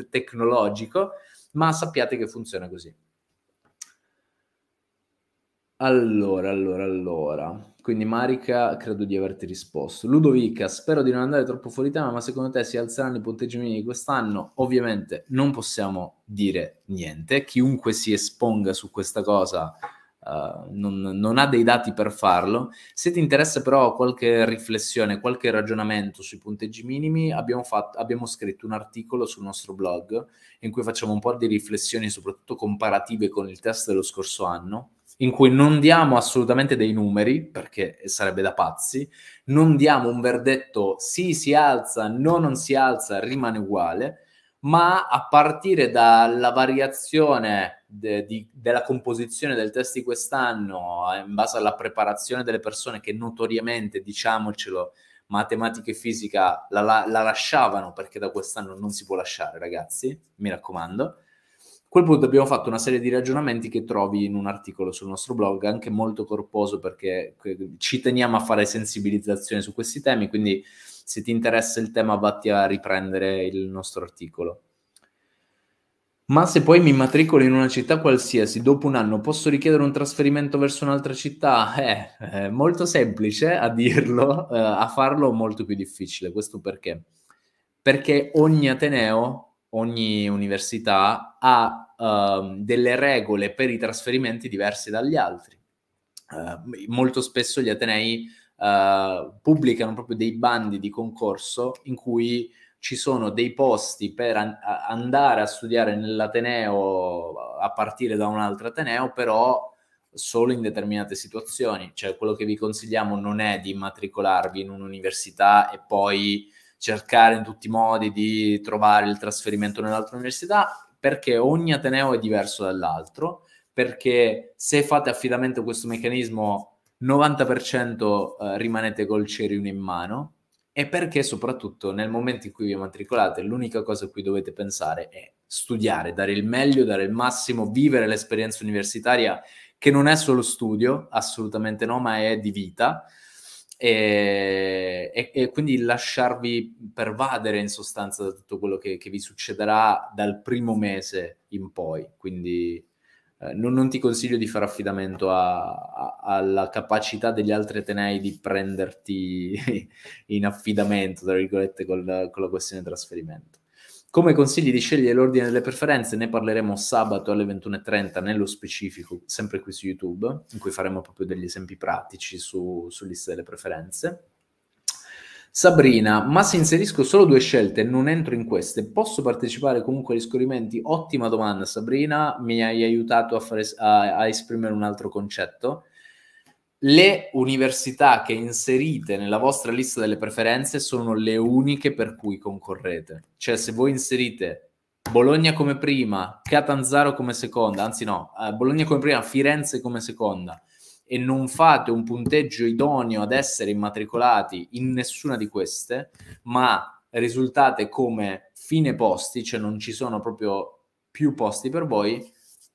tecnologico, ma sappiate che funziona così. Allora, allora, allora. Quindi Marika, credo di averti risposto. Ludovica, spero di non andare troppo fuori tema, ma secondo te si alzeranno i punteggi minimi quest'anno? Ovviamente non possiamo dire niente. Chiunque si esponga su questa cosa uh, non, non, ha dei dati per farlo. Se ti interessa però qualche riflessione, qualche ragionamento sui punteggi minimi, abbiamo, fatto, abbiamo scritto un articolo sul nostro blog in cui facciamo un po' di riflessioni, soprattutto comparative con il test dello scorso anno in cui non diamo assolutamente dei numeri, perché sarebbe da pazzi, non diamo un verdetto sì si alza, no non si alza, rimane uguale, ma a partire dalla variazione de, di, della composizione del test di quest'anno, eh, in base alla preparazione delle persone che notoriamente, diciamocelo, matematica e fisica la, la, la lasciavano perché da quest'anno non si può lasciare, ragazzi, mi raccomando a quel punto abbiamo fatto una serie di ragionamenti che trovi in un articolo sul nostro blog, anche molto corposo perché ci teniamo a fare sensibilizzazione su questi temi, quindi se ti interessa il tema vatti a riprendere il nostro articolo. Ma se poi mi matricolo in una città qualsiasi, dopo un anno posso richiedere un trasferimento verso un'altra città? Eh, è eh, molto semplice a dirlo, eh, a farlo molto più difficile. Questo perché? Perché ogni Ateneo ogni università ha um, delle regole per i trasferimenti diversi dagli altri. Uh, molto spesso gli Atenei uh, pubblicano proprio dei bandi di concorso in cui ci sono dei posti per an- andare a studiare nell'Ateneo a partire da un altro Ateneo, però solo in determinate situazioni. Cioè, quello che vi consigliamo non è di immatricolarvi in un'università e poi cercare in tutti i modi di trovare il trasferimento nell'altra università, perché ogni Ateneo è diverso dall'altro, perché se fate affidamento a questo meccanismo 90% eh, rimanete col cerino in mano e perché soprattutto nel momento in cui vi matricolate l'unica cosa a cui dovete pensare è studiare, dare il meglio, dare il massimo, vivere l'esperienza universitaria che non è solo studio, assolutamente no, ma è di vita. E, e, e, quindi lasciarvi pervadere in sostanza da tutto quello che, che vi succederà dal primo mese in poi. Quindi eh, non, non, ti consiglio di fare affidamento a, a, alla capacità degli altri Atenei di prenderti <laughs> in affidamento, tra virgolette, col, con la questione trasferimento. Come consigli di scegliere l'ordine delle preferenze ne parleremo sabato alle 21.30 nello specifico, sempre qui su YouTube, in cui faremo proprio degli esempi pratici su, su liste delle preferenze. Sabrina, ma se inserisco solo due scelte e non entro in queste, posso partecipare comunque agli scorrimenti? Ottima domanda Sabrina, mi hai aiutato a, fare, a, a esprimere un altro concetto le università che inserite nella vostra lista delle preferenze sono le uniche per cui concorrete. Cioè, se voi inserite Bologna come prima, Catanzaro come seconda, anzi no, eh, Bologna come prima, Firenze come seconda, e non fate un punteggio idoneo ad essere immatricolati in nessuna di queste, ma risultate come fine posti, cioè non ci sono proprio più posti per voi,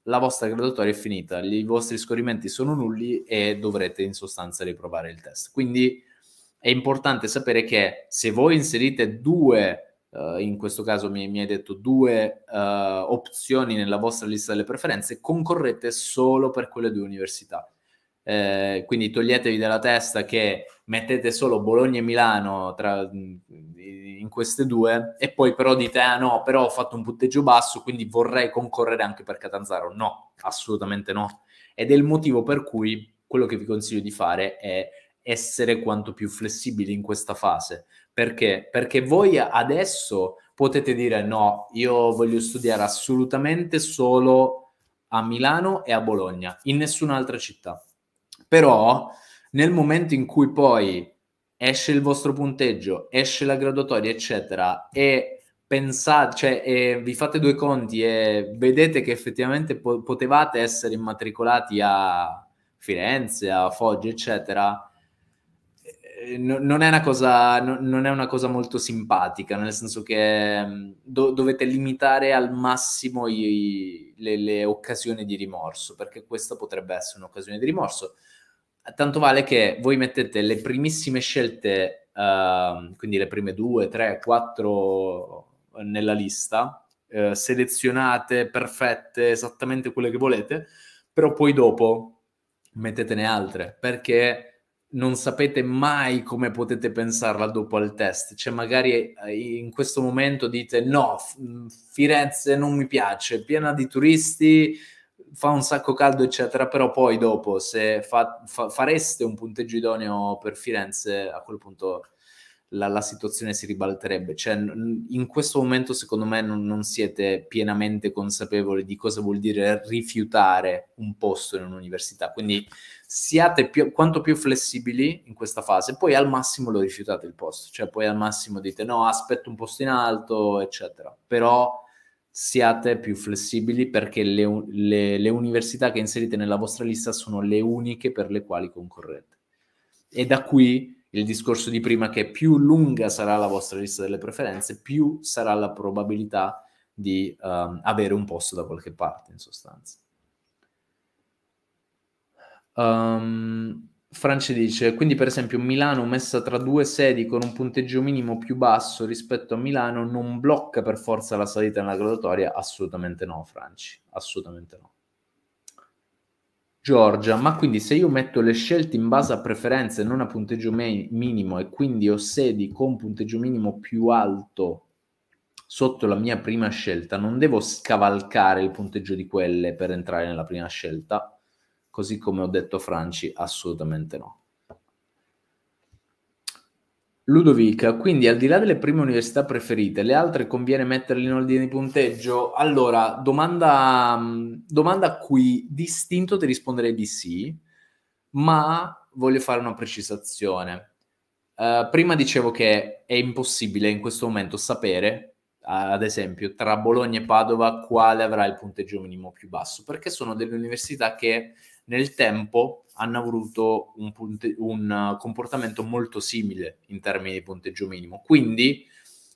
la vostra graduatoria è finita, i vostri scorrimenti sono nulli e dovrete in sostanza riprovare il test. Quindi è importante sapere che se voi inserite due, uh, in questo caso mi, mi hai detto due uh, opzioni nella vostra lista delle preferenze, concorrete solo per quelle due università. Eh, quindi toglietevi dalla testa che mettete solo Bologna e Milano tra, in queste due e poi però dite ah no, però ho fatto un punteggio basso quindi vorrei concorrere anche per Catanzaro. No, assolutamente no. Ed è il motivo per cui quello che vi consiglio di fare è essere quanto più flessibili in questa fase. Perché? Perché voi adesso potete dire no, io voglio studiare assolutamente solo a Milano e a Bologna, in nessun'altra città però nel momento in cui poi esce il vostro punteggio, esce la graduatoria, eccetera, e pensate, cioè e vi fate due conti e vedete che effettivamente po- potevate essere immatricolati a Firenze, a Foggia, eccetera, eh, non, è cosa, non, è una cosa, molto simpatica, nel senso che mm, do- dovete limitare al massimo i, le, le occasioni di rimorso, perché questa potrebbe essere un'occasione di rimorso tanto vale che voi mettete le primissime scelte, uh, quindi le prime due, tre, quattro eh, nella lista, uh, selezionate, perfette, esattamente quelle che volete, però poi dopo mettetene altre, perché non sapete mai come potete pensarla dopo al test. Cioè, magari eh, in questo momento dite: No, Firenze non mi piace, piena di turisti, fa un sacco caldo, eccetera, però poi dopo, se fa, fa, fareste un punteggio idoneo per Firenze, a quel punto la, la situazione si ribalterebbe. Cioè, in questo momento, secondo me, non, non, siete pienamente consapevoli di cosa vuol dire rifiutare un posto in un'università. Quindi siate più, quanto più flessibili in questa fase, poi al massimo lo rifiutate il posto. Cioè, poi al massimo dite no, aspetto un posto in alto, eccetera. Però siate più flessibili perché le, le, le, università che inserite nella vostra lista sono le uniche per le quali concorrete. E da qui il discorso di prima che più lunga sarà la vostra lista delle preferenze, più sarà la probabilità di um, avere un posto da qualche parte, in sostanza. Um, Franci dice, quindi per esempio Milano messa tra due sedi con un punteggio minimo più basso rispetto a Milano non blocca per forza la salita nella graduatoria? Assolutamente no, Franci, assolutamente no. Giorgia, ma quindi se io metto le scelte in base a preferenze, non a punteggio me- minimo, e quindi ho sedi con punteggio minimo più alto sotto la mia prima scelta, non devo scavalcare il punteggio di quelle per entrare nella prima scelta? così come ho detto Franci, assolutamente no. Ludovica, quindi al di là delle prime università preferite, le altre conviene metterle in ordine di punteggio? Allora, domanda, mm, domanda qui, distinto ti risponderei di sì, ma voglio fare una precisazione. Uh, prima dicevo che è impossibile in questo momento sapere, uh, ad esempio, tra Bologna e Padova quale avrà il punteggio minimo più basso, perché sono delle università che nel tempo hanno avuto un, punte- un uh, comportamento molto simile in termini di punteggio minimo. Quindi,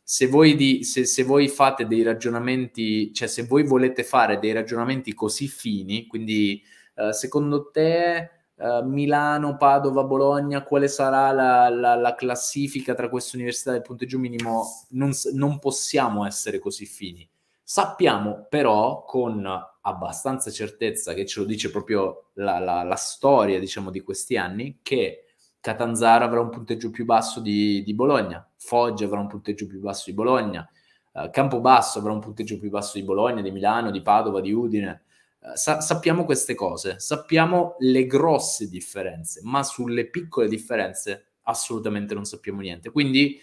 se voi, di, se, se voi, fate dei ragionamenti, cioè se voi volete fare dei ragionamenti così fini, quindi eh, secondo te eh, Milano, Padova, Bologna, quale sarà la, la, la, classifica tra queste università del punteggio minimo? Non, non possiamo essere così fini. Sappiamo però con abbastanza certezza, che ce lo dice proprio la, la, la storia, diciamo, di questi anni, che Catanzaro avrà un punteggio più basso di, di Bologna, Foggia avrà un punteggio più basso di Bologna, eh, Campobasso avrà un punteggio più basso di Bologna, di Milano, di Padova, di Udine. Eh, sa- sappiamo queste cose, sappiamo le grosse differenze, ma sulle piccole differenze assolutamente non sappiamo niente. Quindi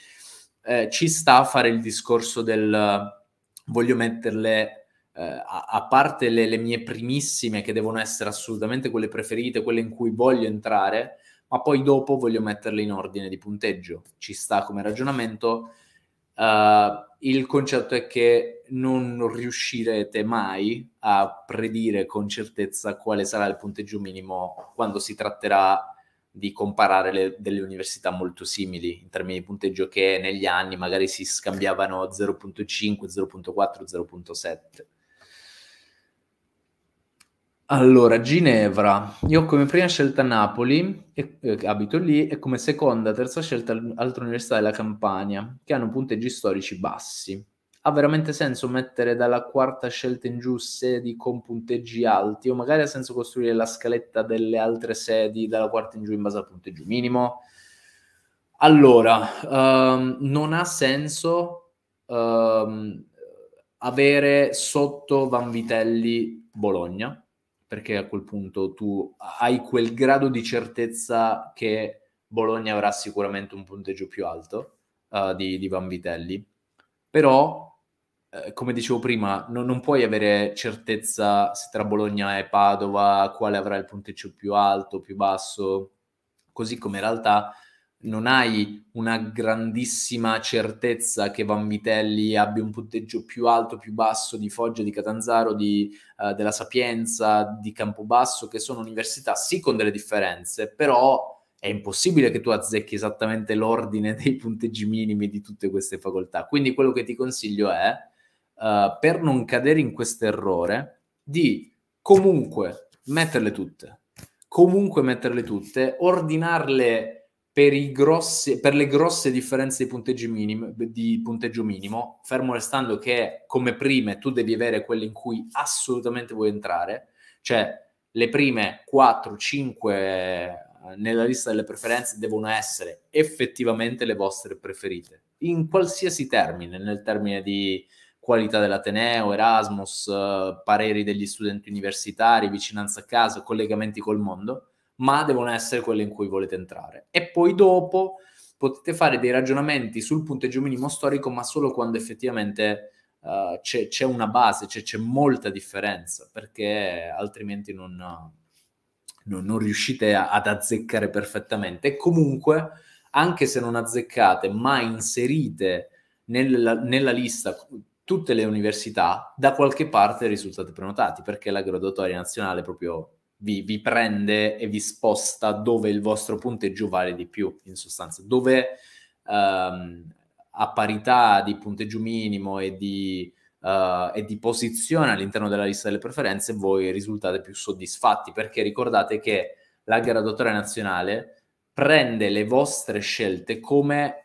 eh, ci sta a fare il discorso del eh, voglio metterle eh, a, a, parte le, le mie primissime che devono essere assolutamente quelle preferite, quelle in cui voglio entrare, ma poi dopo voglio metterle in ordine di punteggio. Ci sta come ragionamento. Uh, il concetto è che non riuscirete mai a predire con certezza quale sarà il punteggio minimo quando si tratterà di comparare le, delle università molto simili in termini di punteggio che negli anni magari si scambiavano 0.5, 0.4, 0.7. Allora, Ginevra, io ho come prima scelta Napoli, e, eh, abito lì, e come seconda, terza scelta altre università della Campania, che hanno punteggi storici bassi. Ha veramente senso mettere dalla quarta scelta in giù sedi con punteggi alti o magari ha senso costruire la scaletta delle altre sedi dalla quarta in giù in base al punteggio minimo? Allora, um, non ha senso um, avere sotto Vanvitelli Bologna perché a quel punto tu hai quel grado di certezza che Bologna avrà sicuramente un punteggio più alto uh, di, di Vitelli. Però, eh, come dicevo prima, no, non puoi avere certezza se tra Bologna e Padova quale avrà il punteggio più alto, più basso, così come in realtà non hai una grandissima certezza che Vanvitelli abbia un punteggio più alto, più basso di Foggia, di Catanzaro, di, uh, della Sapienza, di Campobasso, che sono università sì con delle differenze, però è impossibile che tu azzecchi esattamente l'ordine <laughs> dei punteggi minimi di tutte queste facoltà. Quindi quello che ti consiglio è, uh, per non cadere in questo errore, di comunque metterle tutte, comunque metterle tutte, ordinarle per, grossi, per le grosse differenze di minimo, di punteggio minimo, fermo restando che come prime tu devi avere quelle in cui assolutamente vuoi entrare, cioè le prime 4, 5 eh, nella lista delle preferenze devono essere effettivamente le vostre preferite, in qualsiasi termine, nel termine di qualità dell'Ateneo, Erasmus, eh, pareri degli studenti universitari, vicinanza a casa, collegamenti col mondo ma devono essere quelle in cui volete entrare. E poi dopo potete fare dei ragionamenti sul punteggio minimo storico, ma solo quando effettivamente uh, c'è, c'è, una base, c'è, c'è, molta differenza, perché altrimenti non, non, non riuscite a, ad azzeccare perfettamente. E comunque, anche se non azzeccate, ma inserite nella, nella lista tutte le università, da qualche parte risultate prenotati, perché la graduatoria nazionale proprio vi, vi, prende e vi sposta dove il vostro punteggio vale di più, in sostanza, dove ehm, a parità di punteggio minimo e di, eh, e di posizione all'interno della lista delle preferenze voi risultate più soddisfatti, perché ricordate che la graduatoria nazionale prende le vostre scelte come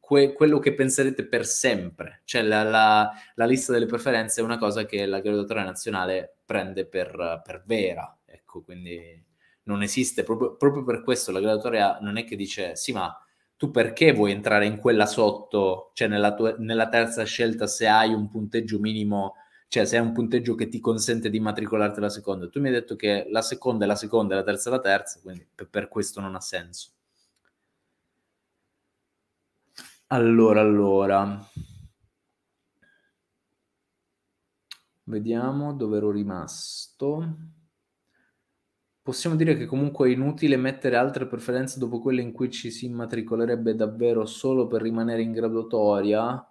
Que- quello che penserete per sempre. Cioè la, la, la, lista delle preferenze è una cosa che la graduatoria nazionale prende per, per vera, ecco, quindi non esiste, proprio, proprio per questo la graduatoria non è che dice sì ma tu perché vuoi entrare in quella sotto, cioè nella, tua, nella terza scelta se hai un punteggio minimo, cioè se hai un punteggio che ti consente di immatricolarti la seconda. Tu mi hai detto che la seconda è la seconda, la terza è la terza, quindi per, questo non ha senso. Allora, allora. Vediamo dove ero rimasto possiamo dire che comunque è inutile mettere altre preferenze dopo quelle in cui ci si immatricolerebbe davvero solo per rimanere in graduatoria?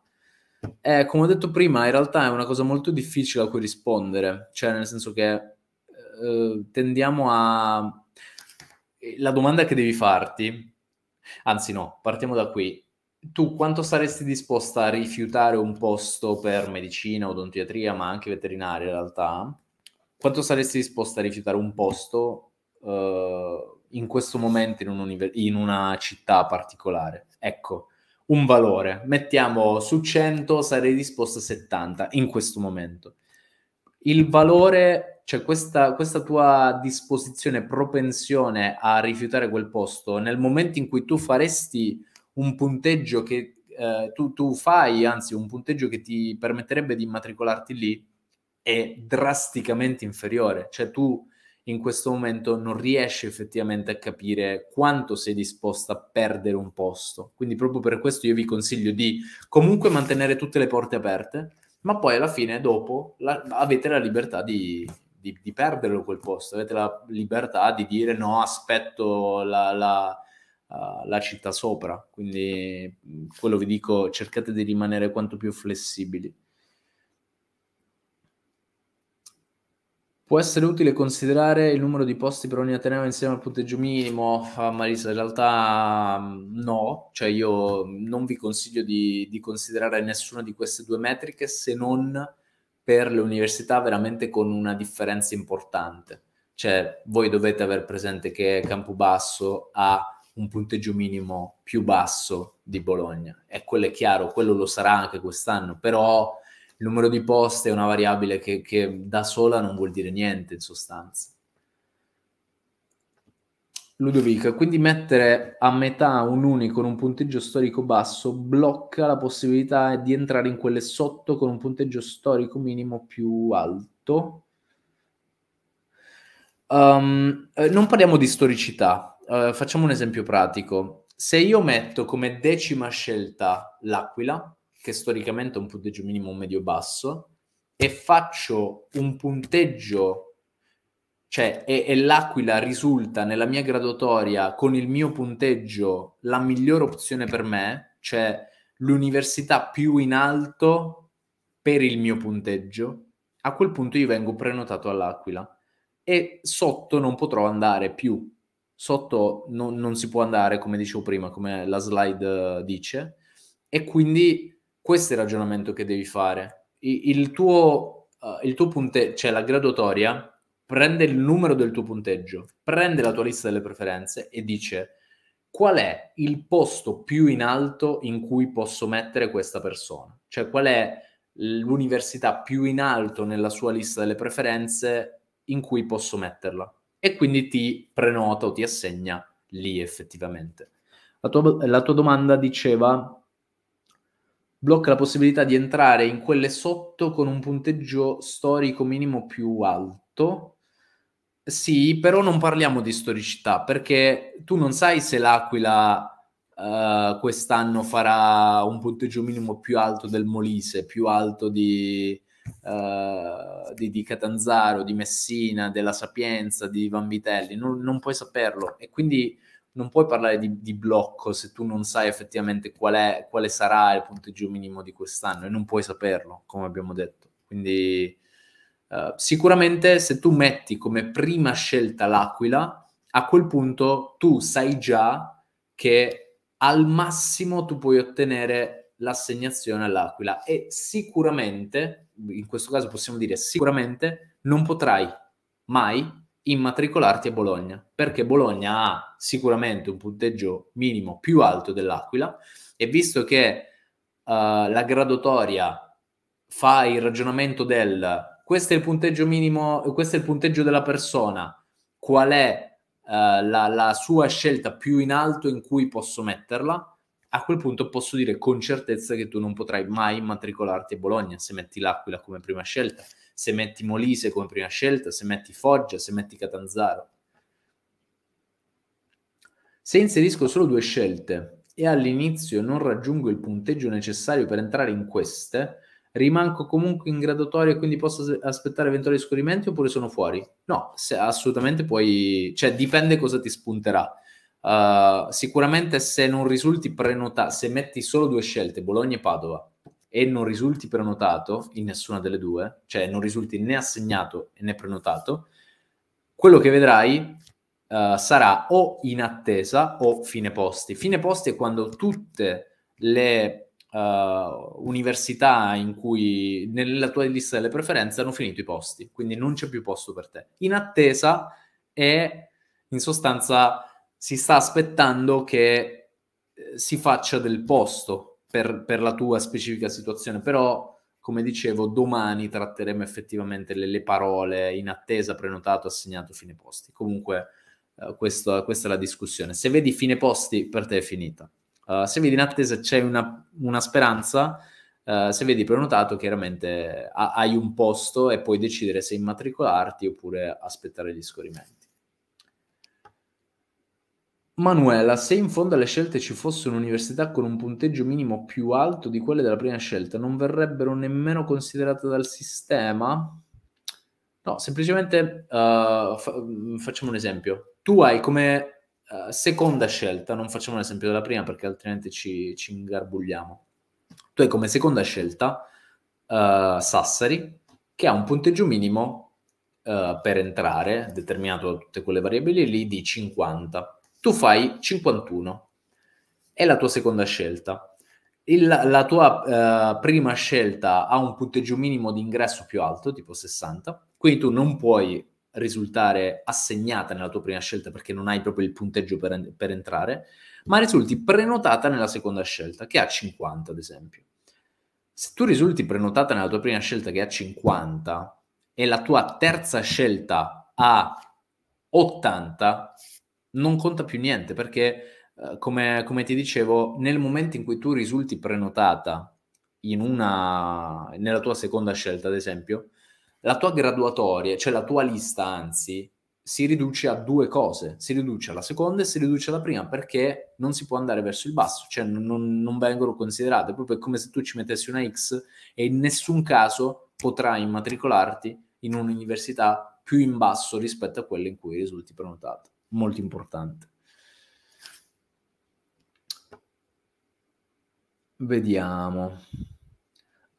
Eh, come ho detto prima, in realtà è una cosa molto difficile a cui rispondere, cioè nel senso che eh, tendiamo a... La domanda che devi farti, anzi no, partiamo da qui. Tu quanto saresti disposta a rifiutare un posto per medicina, odontiatria, ma anche veterinaria in realtà? Quanto saresti disposta a rifiutare un posto eh, in questo momento in, un in una città particolare. Ecco, un valore, mettiamo su 100 sarei disposto a 70 in questo momento. Il valore, cioè questa, questa tua disposizione, propensione a rifiutare quel posto, nel momento in cui tu faresti un punteggio che eh, tu, tu, fai, anzi un punteggio che ti permetterebbe di immatricolarti lì, è drasticamente inferiore. Cioè tu in questo momento non riesce effettivamente a capire quanto sei disposta a perdere un posto. Quindi proprio per questo io vi consiglio di comunque mantenere tutte le porte aperte, ma poi alla fine, dopo, la, avete la libertà di, di, di, perderlo quel posto, avete la libertà di dire no, aspetto la, la, uh, la città sopra. Quindi mm, quello vi dico, cercate di rimanere quanto più flessibili. Può essere utile considerare il numero di posti per ogni ateneo insieme al punteggio minimo? Ah, Marisa, in realtà mm, no, cioè io non vi consiglio di, di, considerare nessuna di queste due metriche se non per le università veramente con una differenza importante. Cioè voi dovete aver presente che Campobasso ha un punteggio minimo più basso di Bologna e quello è chiaro, quello lo sarà anche quest'anno, però il numero di post è una variabile che, che da sola non vuol dire niente in sostanza. Ludovica, quindi mettere a metà un uni con un punteggio storico basso blocca la possibilità di entrare in quelle sotto con un punteggio storico minimo più alto. Um, non parliamo di storicità, uh, facciamo un esempio pratico. Se io metto come decima scelta l'aquila, che storicamente è un punteggio minimo medio-basso, e faccio un punteggio, cioè e, e l'Aquila risulta nella mia graduatoria con il mio punteggio la migliore opzione per me, cioè l'università più in alto per il mio punteggio, a quel punto io vengo prenotato all'Aquila e sotto non potrò andare più. Sotto non, non si può andare, come dicevo prima, come la slide eh, dice, e quindi questo è il ragionamento che devi fare. Il tuo, uh, tuo punteggio, cioè la graduatoria, prende il numero del tuo punteggio, prende la tua lista delle preferenze e dice qual è il posto più in alto in cui posso mettere questa persona. Cioè qual è l'università più in alto nella sua lista delle preferenze in cui posso metterla. E quindi ti prenota o ti assegna lì effettivamente. La tua, la tua domanda diceva blocca la possibilità di entrare in quelle sotto con un punteggio storico minimo più alto. Sì, però non parliamo di storicità perché tu non sai se l'Aquila uh, quest'anno farà un punteggio minimo più alto del Molise, più alto di, uh, di, di Catanzaro, di Messina, della Sapienza, di Vanvitelli. Non, non puoi saperlo e quindi non puoi parlare di, di blocco se tu non sai effettivamente qual è, quale sarà il punteggio minimo di quest'anno e non puoi saperlo, come abbiamo detto. Quindi eh, sicuramente se tu metti come prima scelta l'Aquila, a quel punto tu sai già che al massimo tu puoi ottenere l'assegnazione all'Aquila e sicuramente, in questo caso possiamo dire sicuramente, non potrai mai immatricolarti a Bologna, perché Bologna ha sicuramente un punteggio minimo più alto dell'Aquila e visto che uh, la graduatoria fa il ragionamento del questo è il punteggio minimo, questo è il punteggio della persona, qual è uh, la, la sua scelta più in alto in cui posso metterla, a quel punto posso dire con certezza che tu non potrai mai immatricolarti a Bologna se metti l'Aquila come prima scelta se metti Molise come prima scelta, se metti Foggia, se metti Catanzaro. Se inserisco solo due scelte e all'inizio non raggiungo il punteggio necessario per entrare in queste, rimango comunque in graduatoria e quindi posso aspettare eventuali scorrimenti oppure sono fuori? No, assolutamente puoi, cioè dipende cosa ti spunterà. Uh, sicuramente se non risulti prenotato, se metti solo due scelte, Bologna e Padova, e non risulti prenotato in nessuna delle due, cioè non risulti né assegnato né prenotato, quello che vedrai uh, sarà o in attesa o fine posti. Fine posti è quando tutte le uh, università in cui nella tua lista delle preferenze hanno finito i posti, quindi non c'è più posto per te. In attesa è in sostanza si sta aspettando che eh, si faccia del posto per, per la tua specifica situazione, però come dicevo, domani tratteremo effettivamente le, le, parole in attesa, prenotato, assegnato, fine posti. Comunque, uh, questo, questa è la discussione. Se vedi fine posti, per te è finita. Uh, se vedi in attesa c'è una, una speranza, uh, se vedi prenotato, chiaramente ha, hai un posto e puoi decidere se immatricolarti oppure aspettare gli scorrimenti. Manuela, se in fondo alle scelte ci fosse un'università con un punteggio minimo più alto di quelle della prima scelta, non verrebbero nemmeno considerate dal sistema? No, semplicemente uh, fa- mm, facciamo un esempio. Tu hai come uh, seconda scelta, non facciamo un esempio della prima perché altrimenti ci, ci ingarbugliamo. Tu hai come seconda scelta uh, Sassari, che ha un punteggio minimo per entrare, determinato da tutte quelle variabili lì, di 50 tu fai 51. È la tua seconda scelta. Il, la tua eh, prima scelta ha un punteggio minimo di ingresso più alto, tipo 60, quindi tu non puoi risultare assegnata nella tua prima scelta perché non hai proprio il punteggio per, per entrare, ma risulti prenotata nella seconda scelta, che ha 50 ad esempio. Se tu risulti prenotata nella tua prima scelta che ha 50 e la tua terza scelta ha 80, non conta più niente perché, eh, come, come, ti dicevo, nel momento in cui tu risulti prenotata una, nella tua seconda scelta, ad esempio, la tua graduatoria, cioè la tua lista, anzi, si riduce a due cose, si riduce alla seconda e si riduce alla prima perché non si può andare verso il basso, cioè non, non vengono considerate, proprio come se tu ci mettessi una X e in nessun caso potrai immatricolarti in un'università più in basso rispetto a quella in cui risulti prenotato molto importante. Vediamo.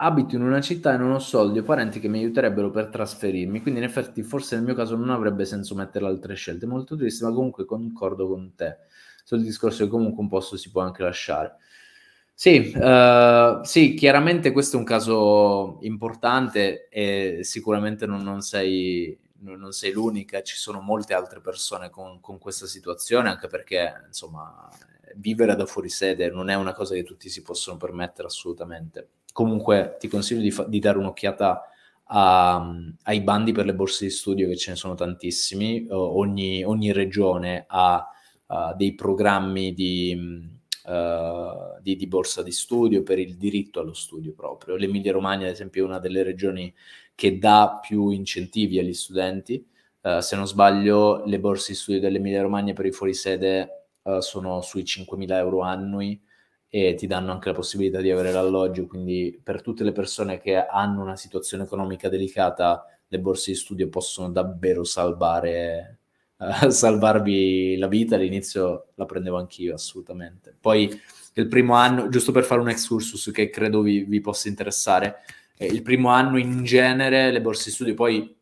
Abito in una città e non ho soldi o parenti che mi aiuterebbero per trasferirmi, quindi in effetti forse nel mio caso non avrebbe senso mettere altre scelte. Molto triste, ma comunque concordo con te sul discorso che comunque un posto si può anche lasciare. Sì, uh, sì, chiaramente questo è un caso importante e sicuramente non, non sei non sei l'unica, ci sono molte altre persone con, con questa situazione, anche perché insomma vivere da fuori sede non è una cosa che tutti si possono permettere assolutamente. Comunque ti consiglio di, fa- di dare un'occhiata a, ai bandi per le borse di studio, che ce ne sono tantissimi, ogni, ogni regione ha uh, dei programmi di... Uh, di, di, borsa di studio per il diritto allo studio proprio. L'Emilia Romagna, ad esempio, è una delle regioni che dà più incentivi agli studenti. Uh, se non sbaglio, le borse di studio dell'Emilia Romagna per i fuorisede uh, eh, sono sui 5.000 euro annui e ti danno anche la possibilità di avere l'alloggio. Quindi, per tutte le persone che hanno una situazione economica delicata, le borse di studio possono davvero salvare, uh, <laughs> salvarvi la vita. All'inizio la prendevo anch'io, assolutamente. Poi, il primo anno, giusto per fare un excursus che credo vi, vi possa interessare, eh, il primo anno in genere le borse studio poi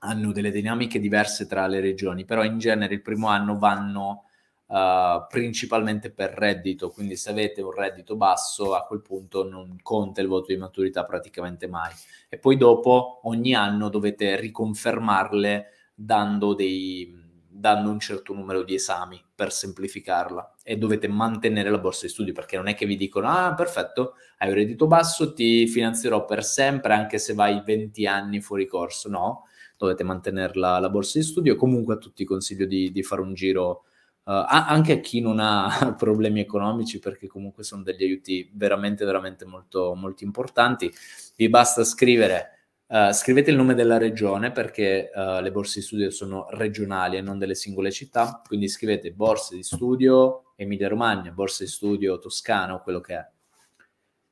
hanno delle dinamiche diverse tra le regioni, però in genere il primo anno vanno uh, principalmente per reddito, quindi se avete un reddito basso a quel punto non conta il voto di maturità praticamente mai. E poi dopo ogni anno dovete riconfermarle dando dei, danno un certo numero di esami per semplificarla e dovete mantenere la borsa di studio perché non è che vi dicono ah perfetto hai un reddito basso ti finanzierò per sempre anche se vai 20 anni fuori corso no dovete mantenerla la borsa di studio comunque a tutti consiglio di, di fare un giro Uh, anche a chi non ha <laughs> problemi economici, perché comunque sono degli aiuti veramente, veramente molto, molto importanti. Vi basta scrivere eh, scrivete il nome della regione perché uh, le borse di studio sono regionali e non delle singole città, quindi scrivete borse di studio Emilia Romagna, borse di studio Toscana quello che è.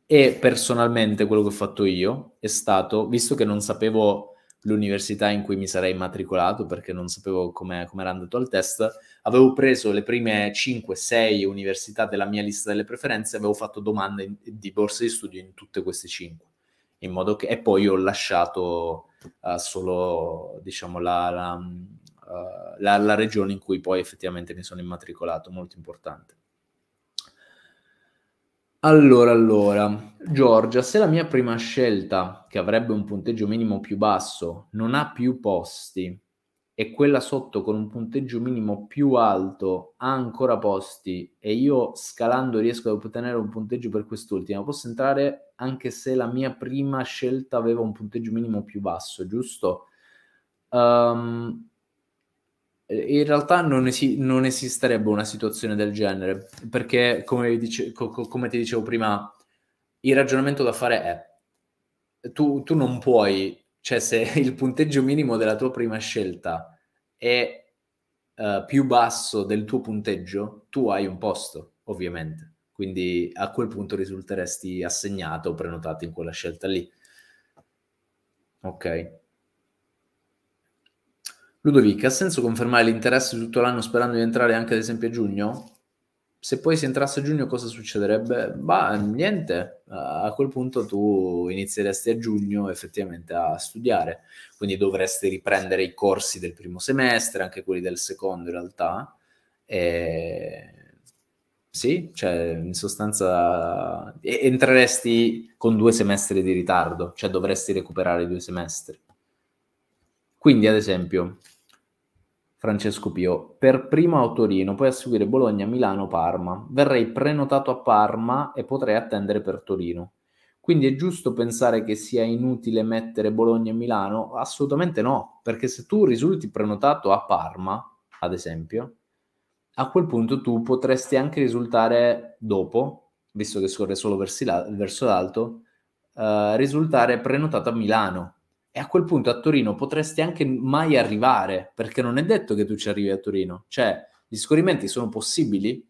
E personalmente quello che ho fatto io è stato, visto che non sapevo l'università in cui mi sarei immatricolato perché non sapevo come era andato al test, avevo preso le prime 5-6 università della mia lista delle preferenze, e avevo fatto domande di borse di studio in tutte queste 5 in modo che... E poi ho lasciato uh, solo, diciamo, la, la, uh, la, la regione in cui poi effettivamente mi sono immatricolato, molto importante. Allora, allora, Giorgia, se la mia prima scelta, che avrebbe un punteggio minimo più basso, non ha più posti, e quella sotto con un punteggio minimo più alto ha ancora posti e io scalando riesco ad ottenere un punteggio per quest'ultima, posso entrare anche se la mia prima scelta aveva un punteggio minimo più basso, giusto? Um, in realtà non, esi- non, esisterebbe una situazione del genere, perché come, dice- co- co- come, ti dicevo prima, il ragionamento da fare è, tu, tu non puoi cioè se <laughs> il punteggio minimo della tua prima scelta è uh, più basso del tuo punteggio, tu hai un posto, ovviamente. Quindi a quel punto risulteresti assegnato o prenotato in quella scelta lì. Ok. Ludovic, ha senso confermare l'interesse tutto l'anno sperando di entrare anche ad esempio a giugno? se poi si entrasse a giugno cosa succederebbe? Bah, niente, a quel punto tu inizieresti a giugno effettivamente a studiare, quindi dovresti riprendere i corsi del primo semestre, anche quelli del secondo in realtà, e... sì, cioè in sostanza entreresti con due semestri di ritardo, cioè dovresti recuperare i due semestri. Quindi ad esempio, Francesco Pio, per primo a Torino, poi a seguire Bologna, Milano, Parma. Verrei prenotato a Parma e potrei attendere per Torino. Quindi è giusto pensare che sia inutile mettere Bologna e Milano? Assolutamente no, perché se tu risulti prenotato a Parma, ad esempio, a quel punto tu potresti anche risultare dopo, visto che scorre solo verso l'alto, eh, risultare prenotato a Milano e a quel punto a Torino potresti anche mai arrivare, perché non è detto che tu ci arrivi a Torino. Cioè, gli scorrimenti sono possibili,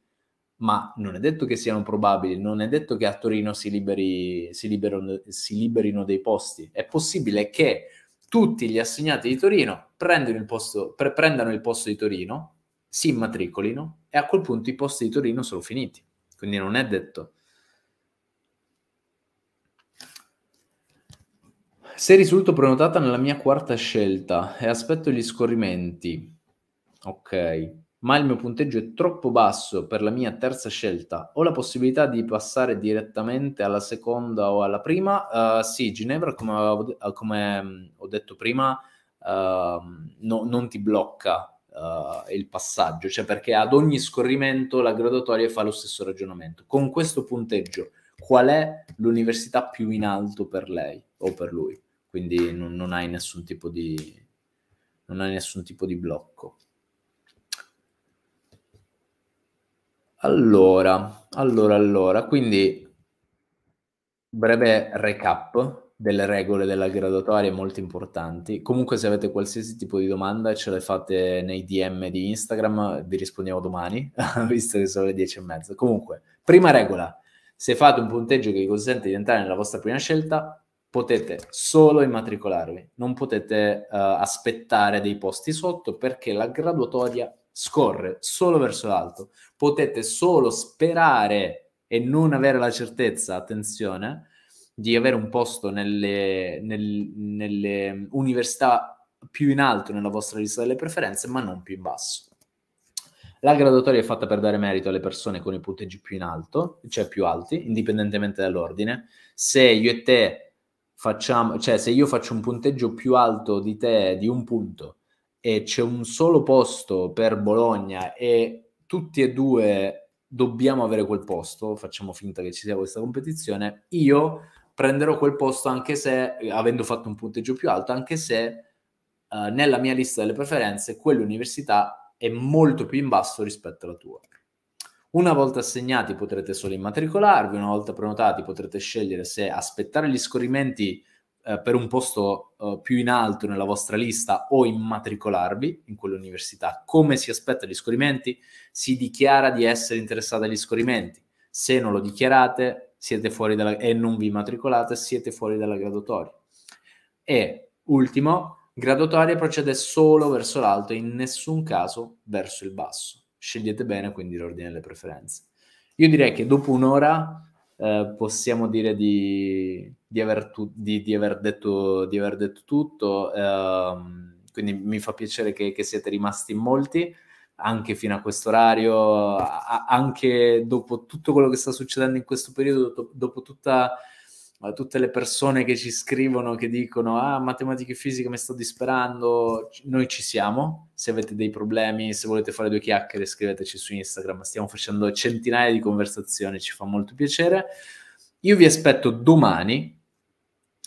ma non è detto che siano probabili, non è detto che a Torino si, liberi, si, liberano, si liberino dei posti. È possibile che tutti gli assegnati di Torino il posto, pre- prendano il posto di Torino, si immatricolino e a quel punto i posti di Torino sono finiti. Quindi non è detto Se risulto prenotata nella mia quarta scelta e aspetto gli scorrimenti, ok, ma il mio punteggio è troppo basso per la mia terza scelta, ho la possibilità di passare direttamente alla seconda o alla prima? Uh, sì, Ginevra, come, avevo, eh, come, mm, ho detto prima, uh, no, non ti blocca Uh, il passaggio, cioè perché ad ogni scorrimento la graduatoria fa lo stesso ragionamento. Con questo punteggio, qual è l'università più in alto per lei o per lui? quindi non, non, hai nessun tipo di non hai nessun tipo di blocco. Allora, allora, allora, quindi breve recap delle regole della graduatoria molto importanti. Comunque se avete qualsiasi tipo di domanda ce le fate nei DM di Instagram, vi rispondiamo domani, <laughs> visto che sono le 10 e mezza. Comunque, prima regola, se fate un punteggio che vi consente di entrare nella vostra prima scelta, potete solo immatricolarvi, non potete uh, aspettare dei posti sotto perché la graduatoria scorre solo verso l'alto, potete solo sperare e non avere la certezza, attenzione, di avere un posto nelle, nel, nelle università più in alto nella vostra lista delle preferenze, ma non più in basso. La graduatoria è fatta per dare merito alle persone con i punteggi più in alto, cioè più alti, indipendentemente dall'ordine. Se io e te facciamo, cioè se io faccio un punteggio più alto di te di un punto e c'è un solo posto per Bologna e tutti e due dobbiamo avere quel posto, facciamo finta che ci sia questa competizione, io prenderò quel posto anche se, avendo fatto un punteggio più alto, anche se eh, nella mia lista delle preferenze quell'università è molto più in basso rispetto alla tua. Una volta assegnati potrete solo immatricolarvi, una volta prenotati potrete scegliere se aspettare gli scorrimenti eh, per un posto eh, più in alto nella vostra lista o immatricolarvi in quell'università. Come si aspetta gli scorrimenti? Si dichiara di essere interessati agli scorrimenti. Se non lo dichiarate dalla, e non vi immatricolate, siete fuori dalla graduatoria. E ultimo, graduatoria procede solo verso l'alto e in nessun caso verso il basso scegliete bene quindi l'ordine delle preferenze. Io direi che dopo un'ora eh, possiamo dire di, di, aver tu, di, di, aver detto, di aver detto tutto, eh, quindi mi fa piacere che, che, siete rimasti in molti, anche fino a questo orario, anche dopo tutto quello che sta succedendo in questo periodo, dopo tutta a tutte le persone che ci scrivono, che dicono, ah, matematica e fisica mi sto disperando, noi ci siamo, se avete dei problemi, se volete fare due chiacchiere, scriveteci su Instagram, stiamo facendo centinaia di conversazioni, ci fa molto piacere. Io vi aspetto domani,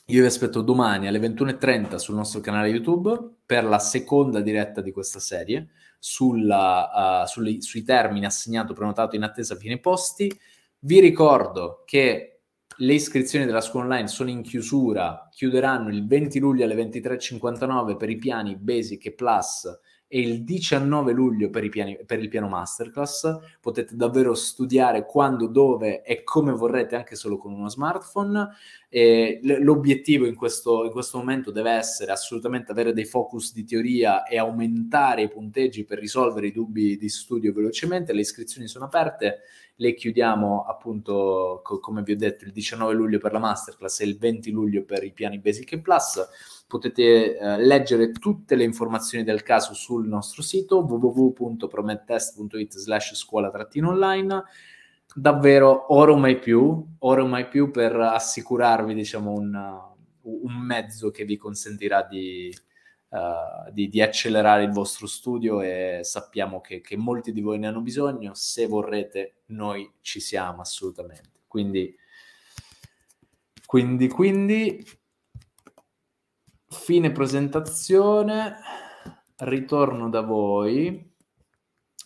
io vi aspetto domani alle 21.30 sul nostro canale YouTube per la seconda diretta di questa serie sulla, uh, sulle, sui termini assegnato, prenotato in attesa fine posti. Vi ricordo che le iscrizioni della scuola online sono in chiusura, chiuderanno il 20 luglio alle 23.59 per i piani Basic e Plus e il 19 luglio per, piani, per, il piano Masterclass. Potete davvero studiare quando, dove e come vorrete, anche solo con uno smartphone. E l'obiettivo in questo, in questo momento deve essere assolutamente avere dei focus di teoria e aumentare i punteggi per risolvere i dubbi di studio velocemente. Le iscrizioni sono aperte le chiudiamo appunto, co- come vi ho detto, il 19 luglio per la masterclass e il 20 luglio per i piani Basic e Plus. Potete eh, leggere tutte le informazioni del caso sul nostro sito www.promettest.it slash scuola-online davvero oro mai più, oro mai più per assicurarvi diciamo, un, un mezzo che vi consentirà di, uh, di, di, accelerare il vostro studio e sappiamo che, che, molti di voi ne hanno bisogno. Se vorrete, noi ci siamo assolutamente. Quindi, quindi, quindi fine presentazione, ritorno da voi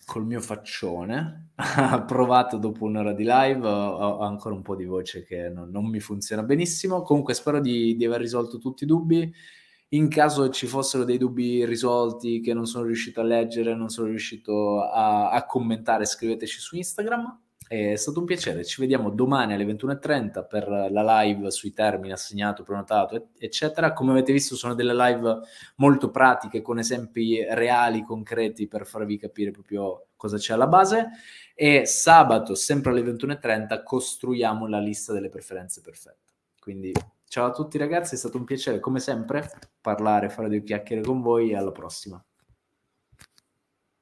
col mio faccione. <laughs> Provato dopo un'ora di live, ho, ancora un po' di voce che non, non mi funziona benissimo. Comunque spero di, di, aver risolto tutti i dubbi in caso ci fossero dei dubbi risolti che non sono riuscito a leggere, non sono riuscito a, a commentare, scriveteci su Instagram. È stato un piacere, ci vediamo domani alle 21.30 per la live sui termini assegnato, prenotato, eccetera. Come avete visto sono delle live molto pratiche con esempi reali, concreti per farvi capire proprio cosa c'è alla base. E sabato, sempre alle 21.30, costruiamo la lista delle preferenze perfette. Quindi Ciao a tutti ragazzi, è stato un piacere come sempre parlare, fare due chiacchiere con voi e alla prossima.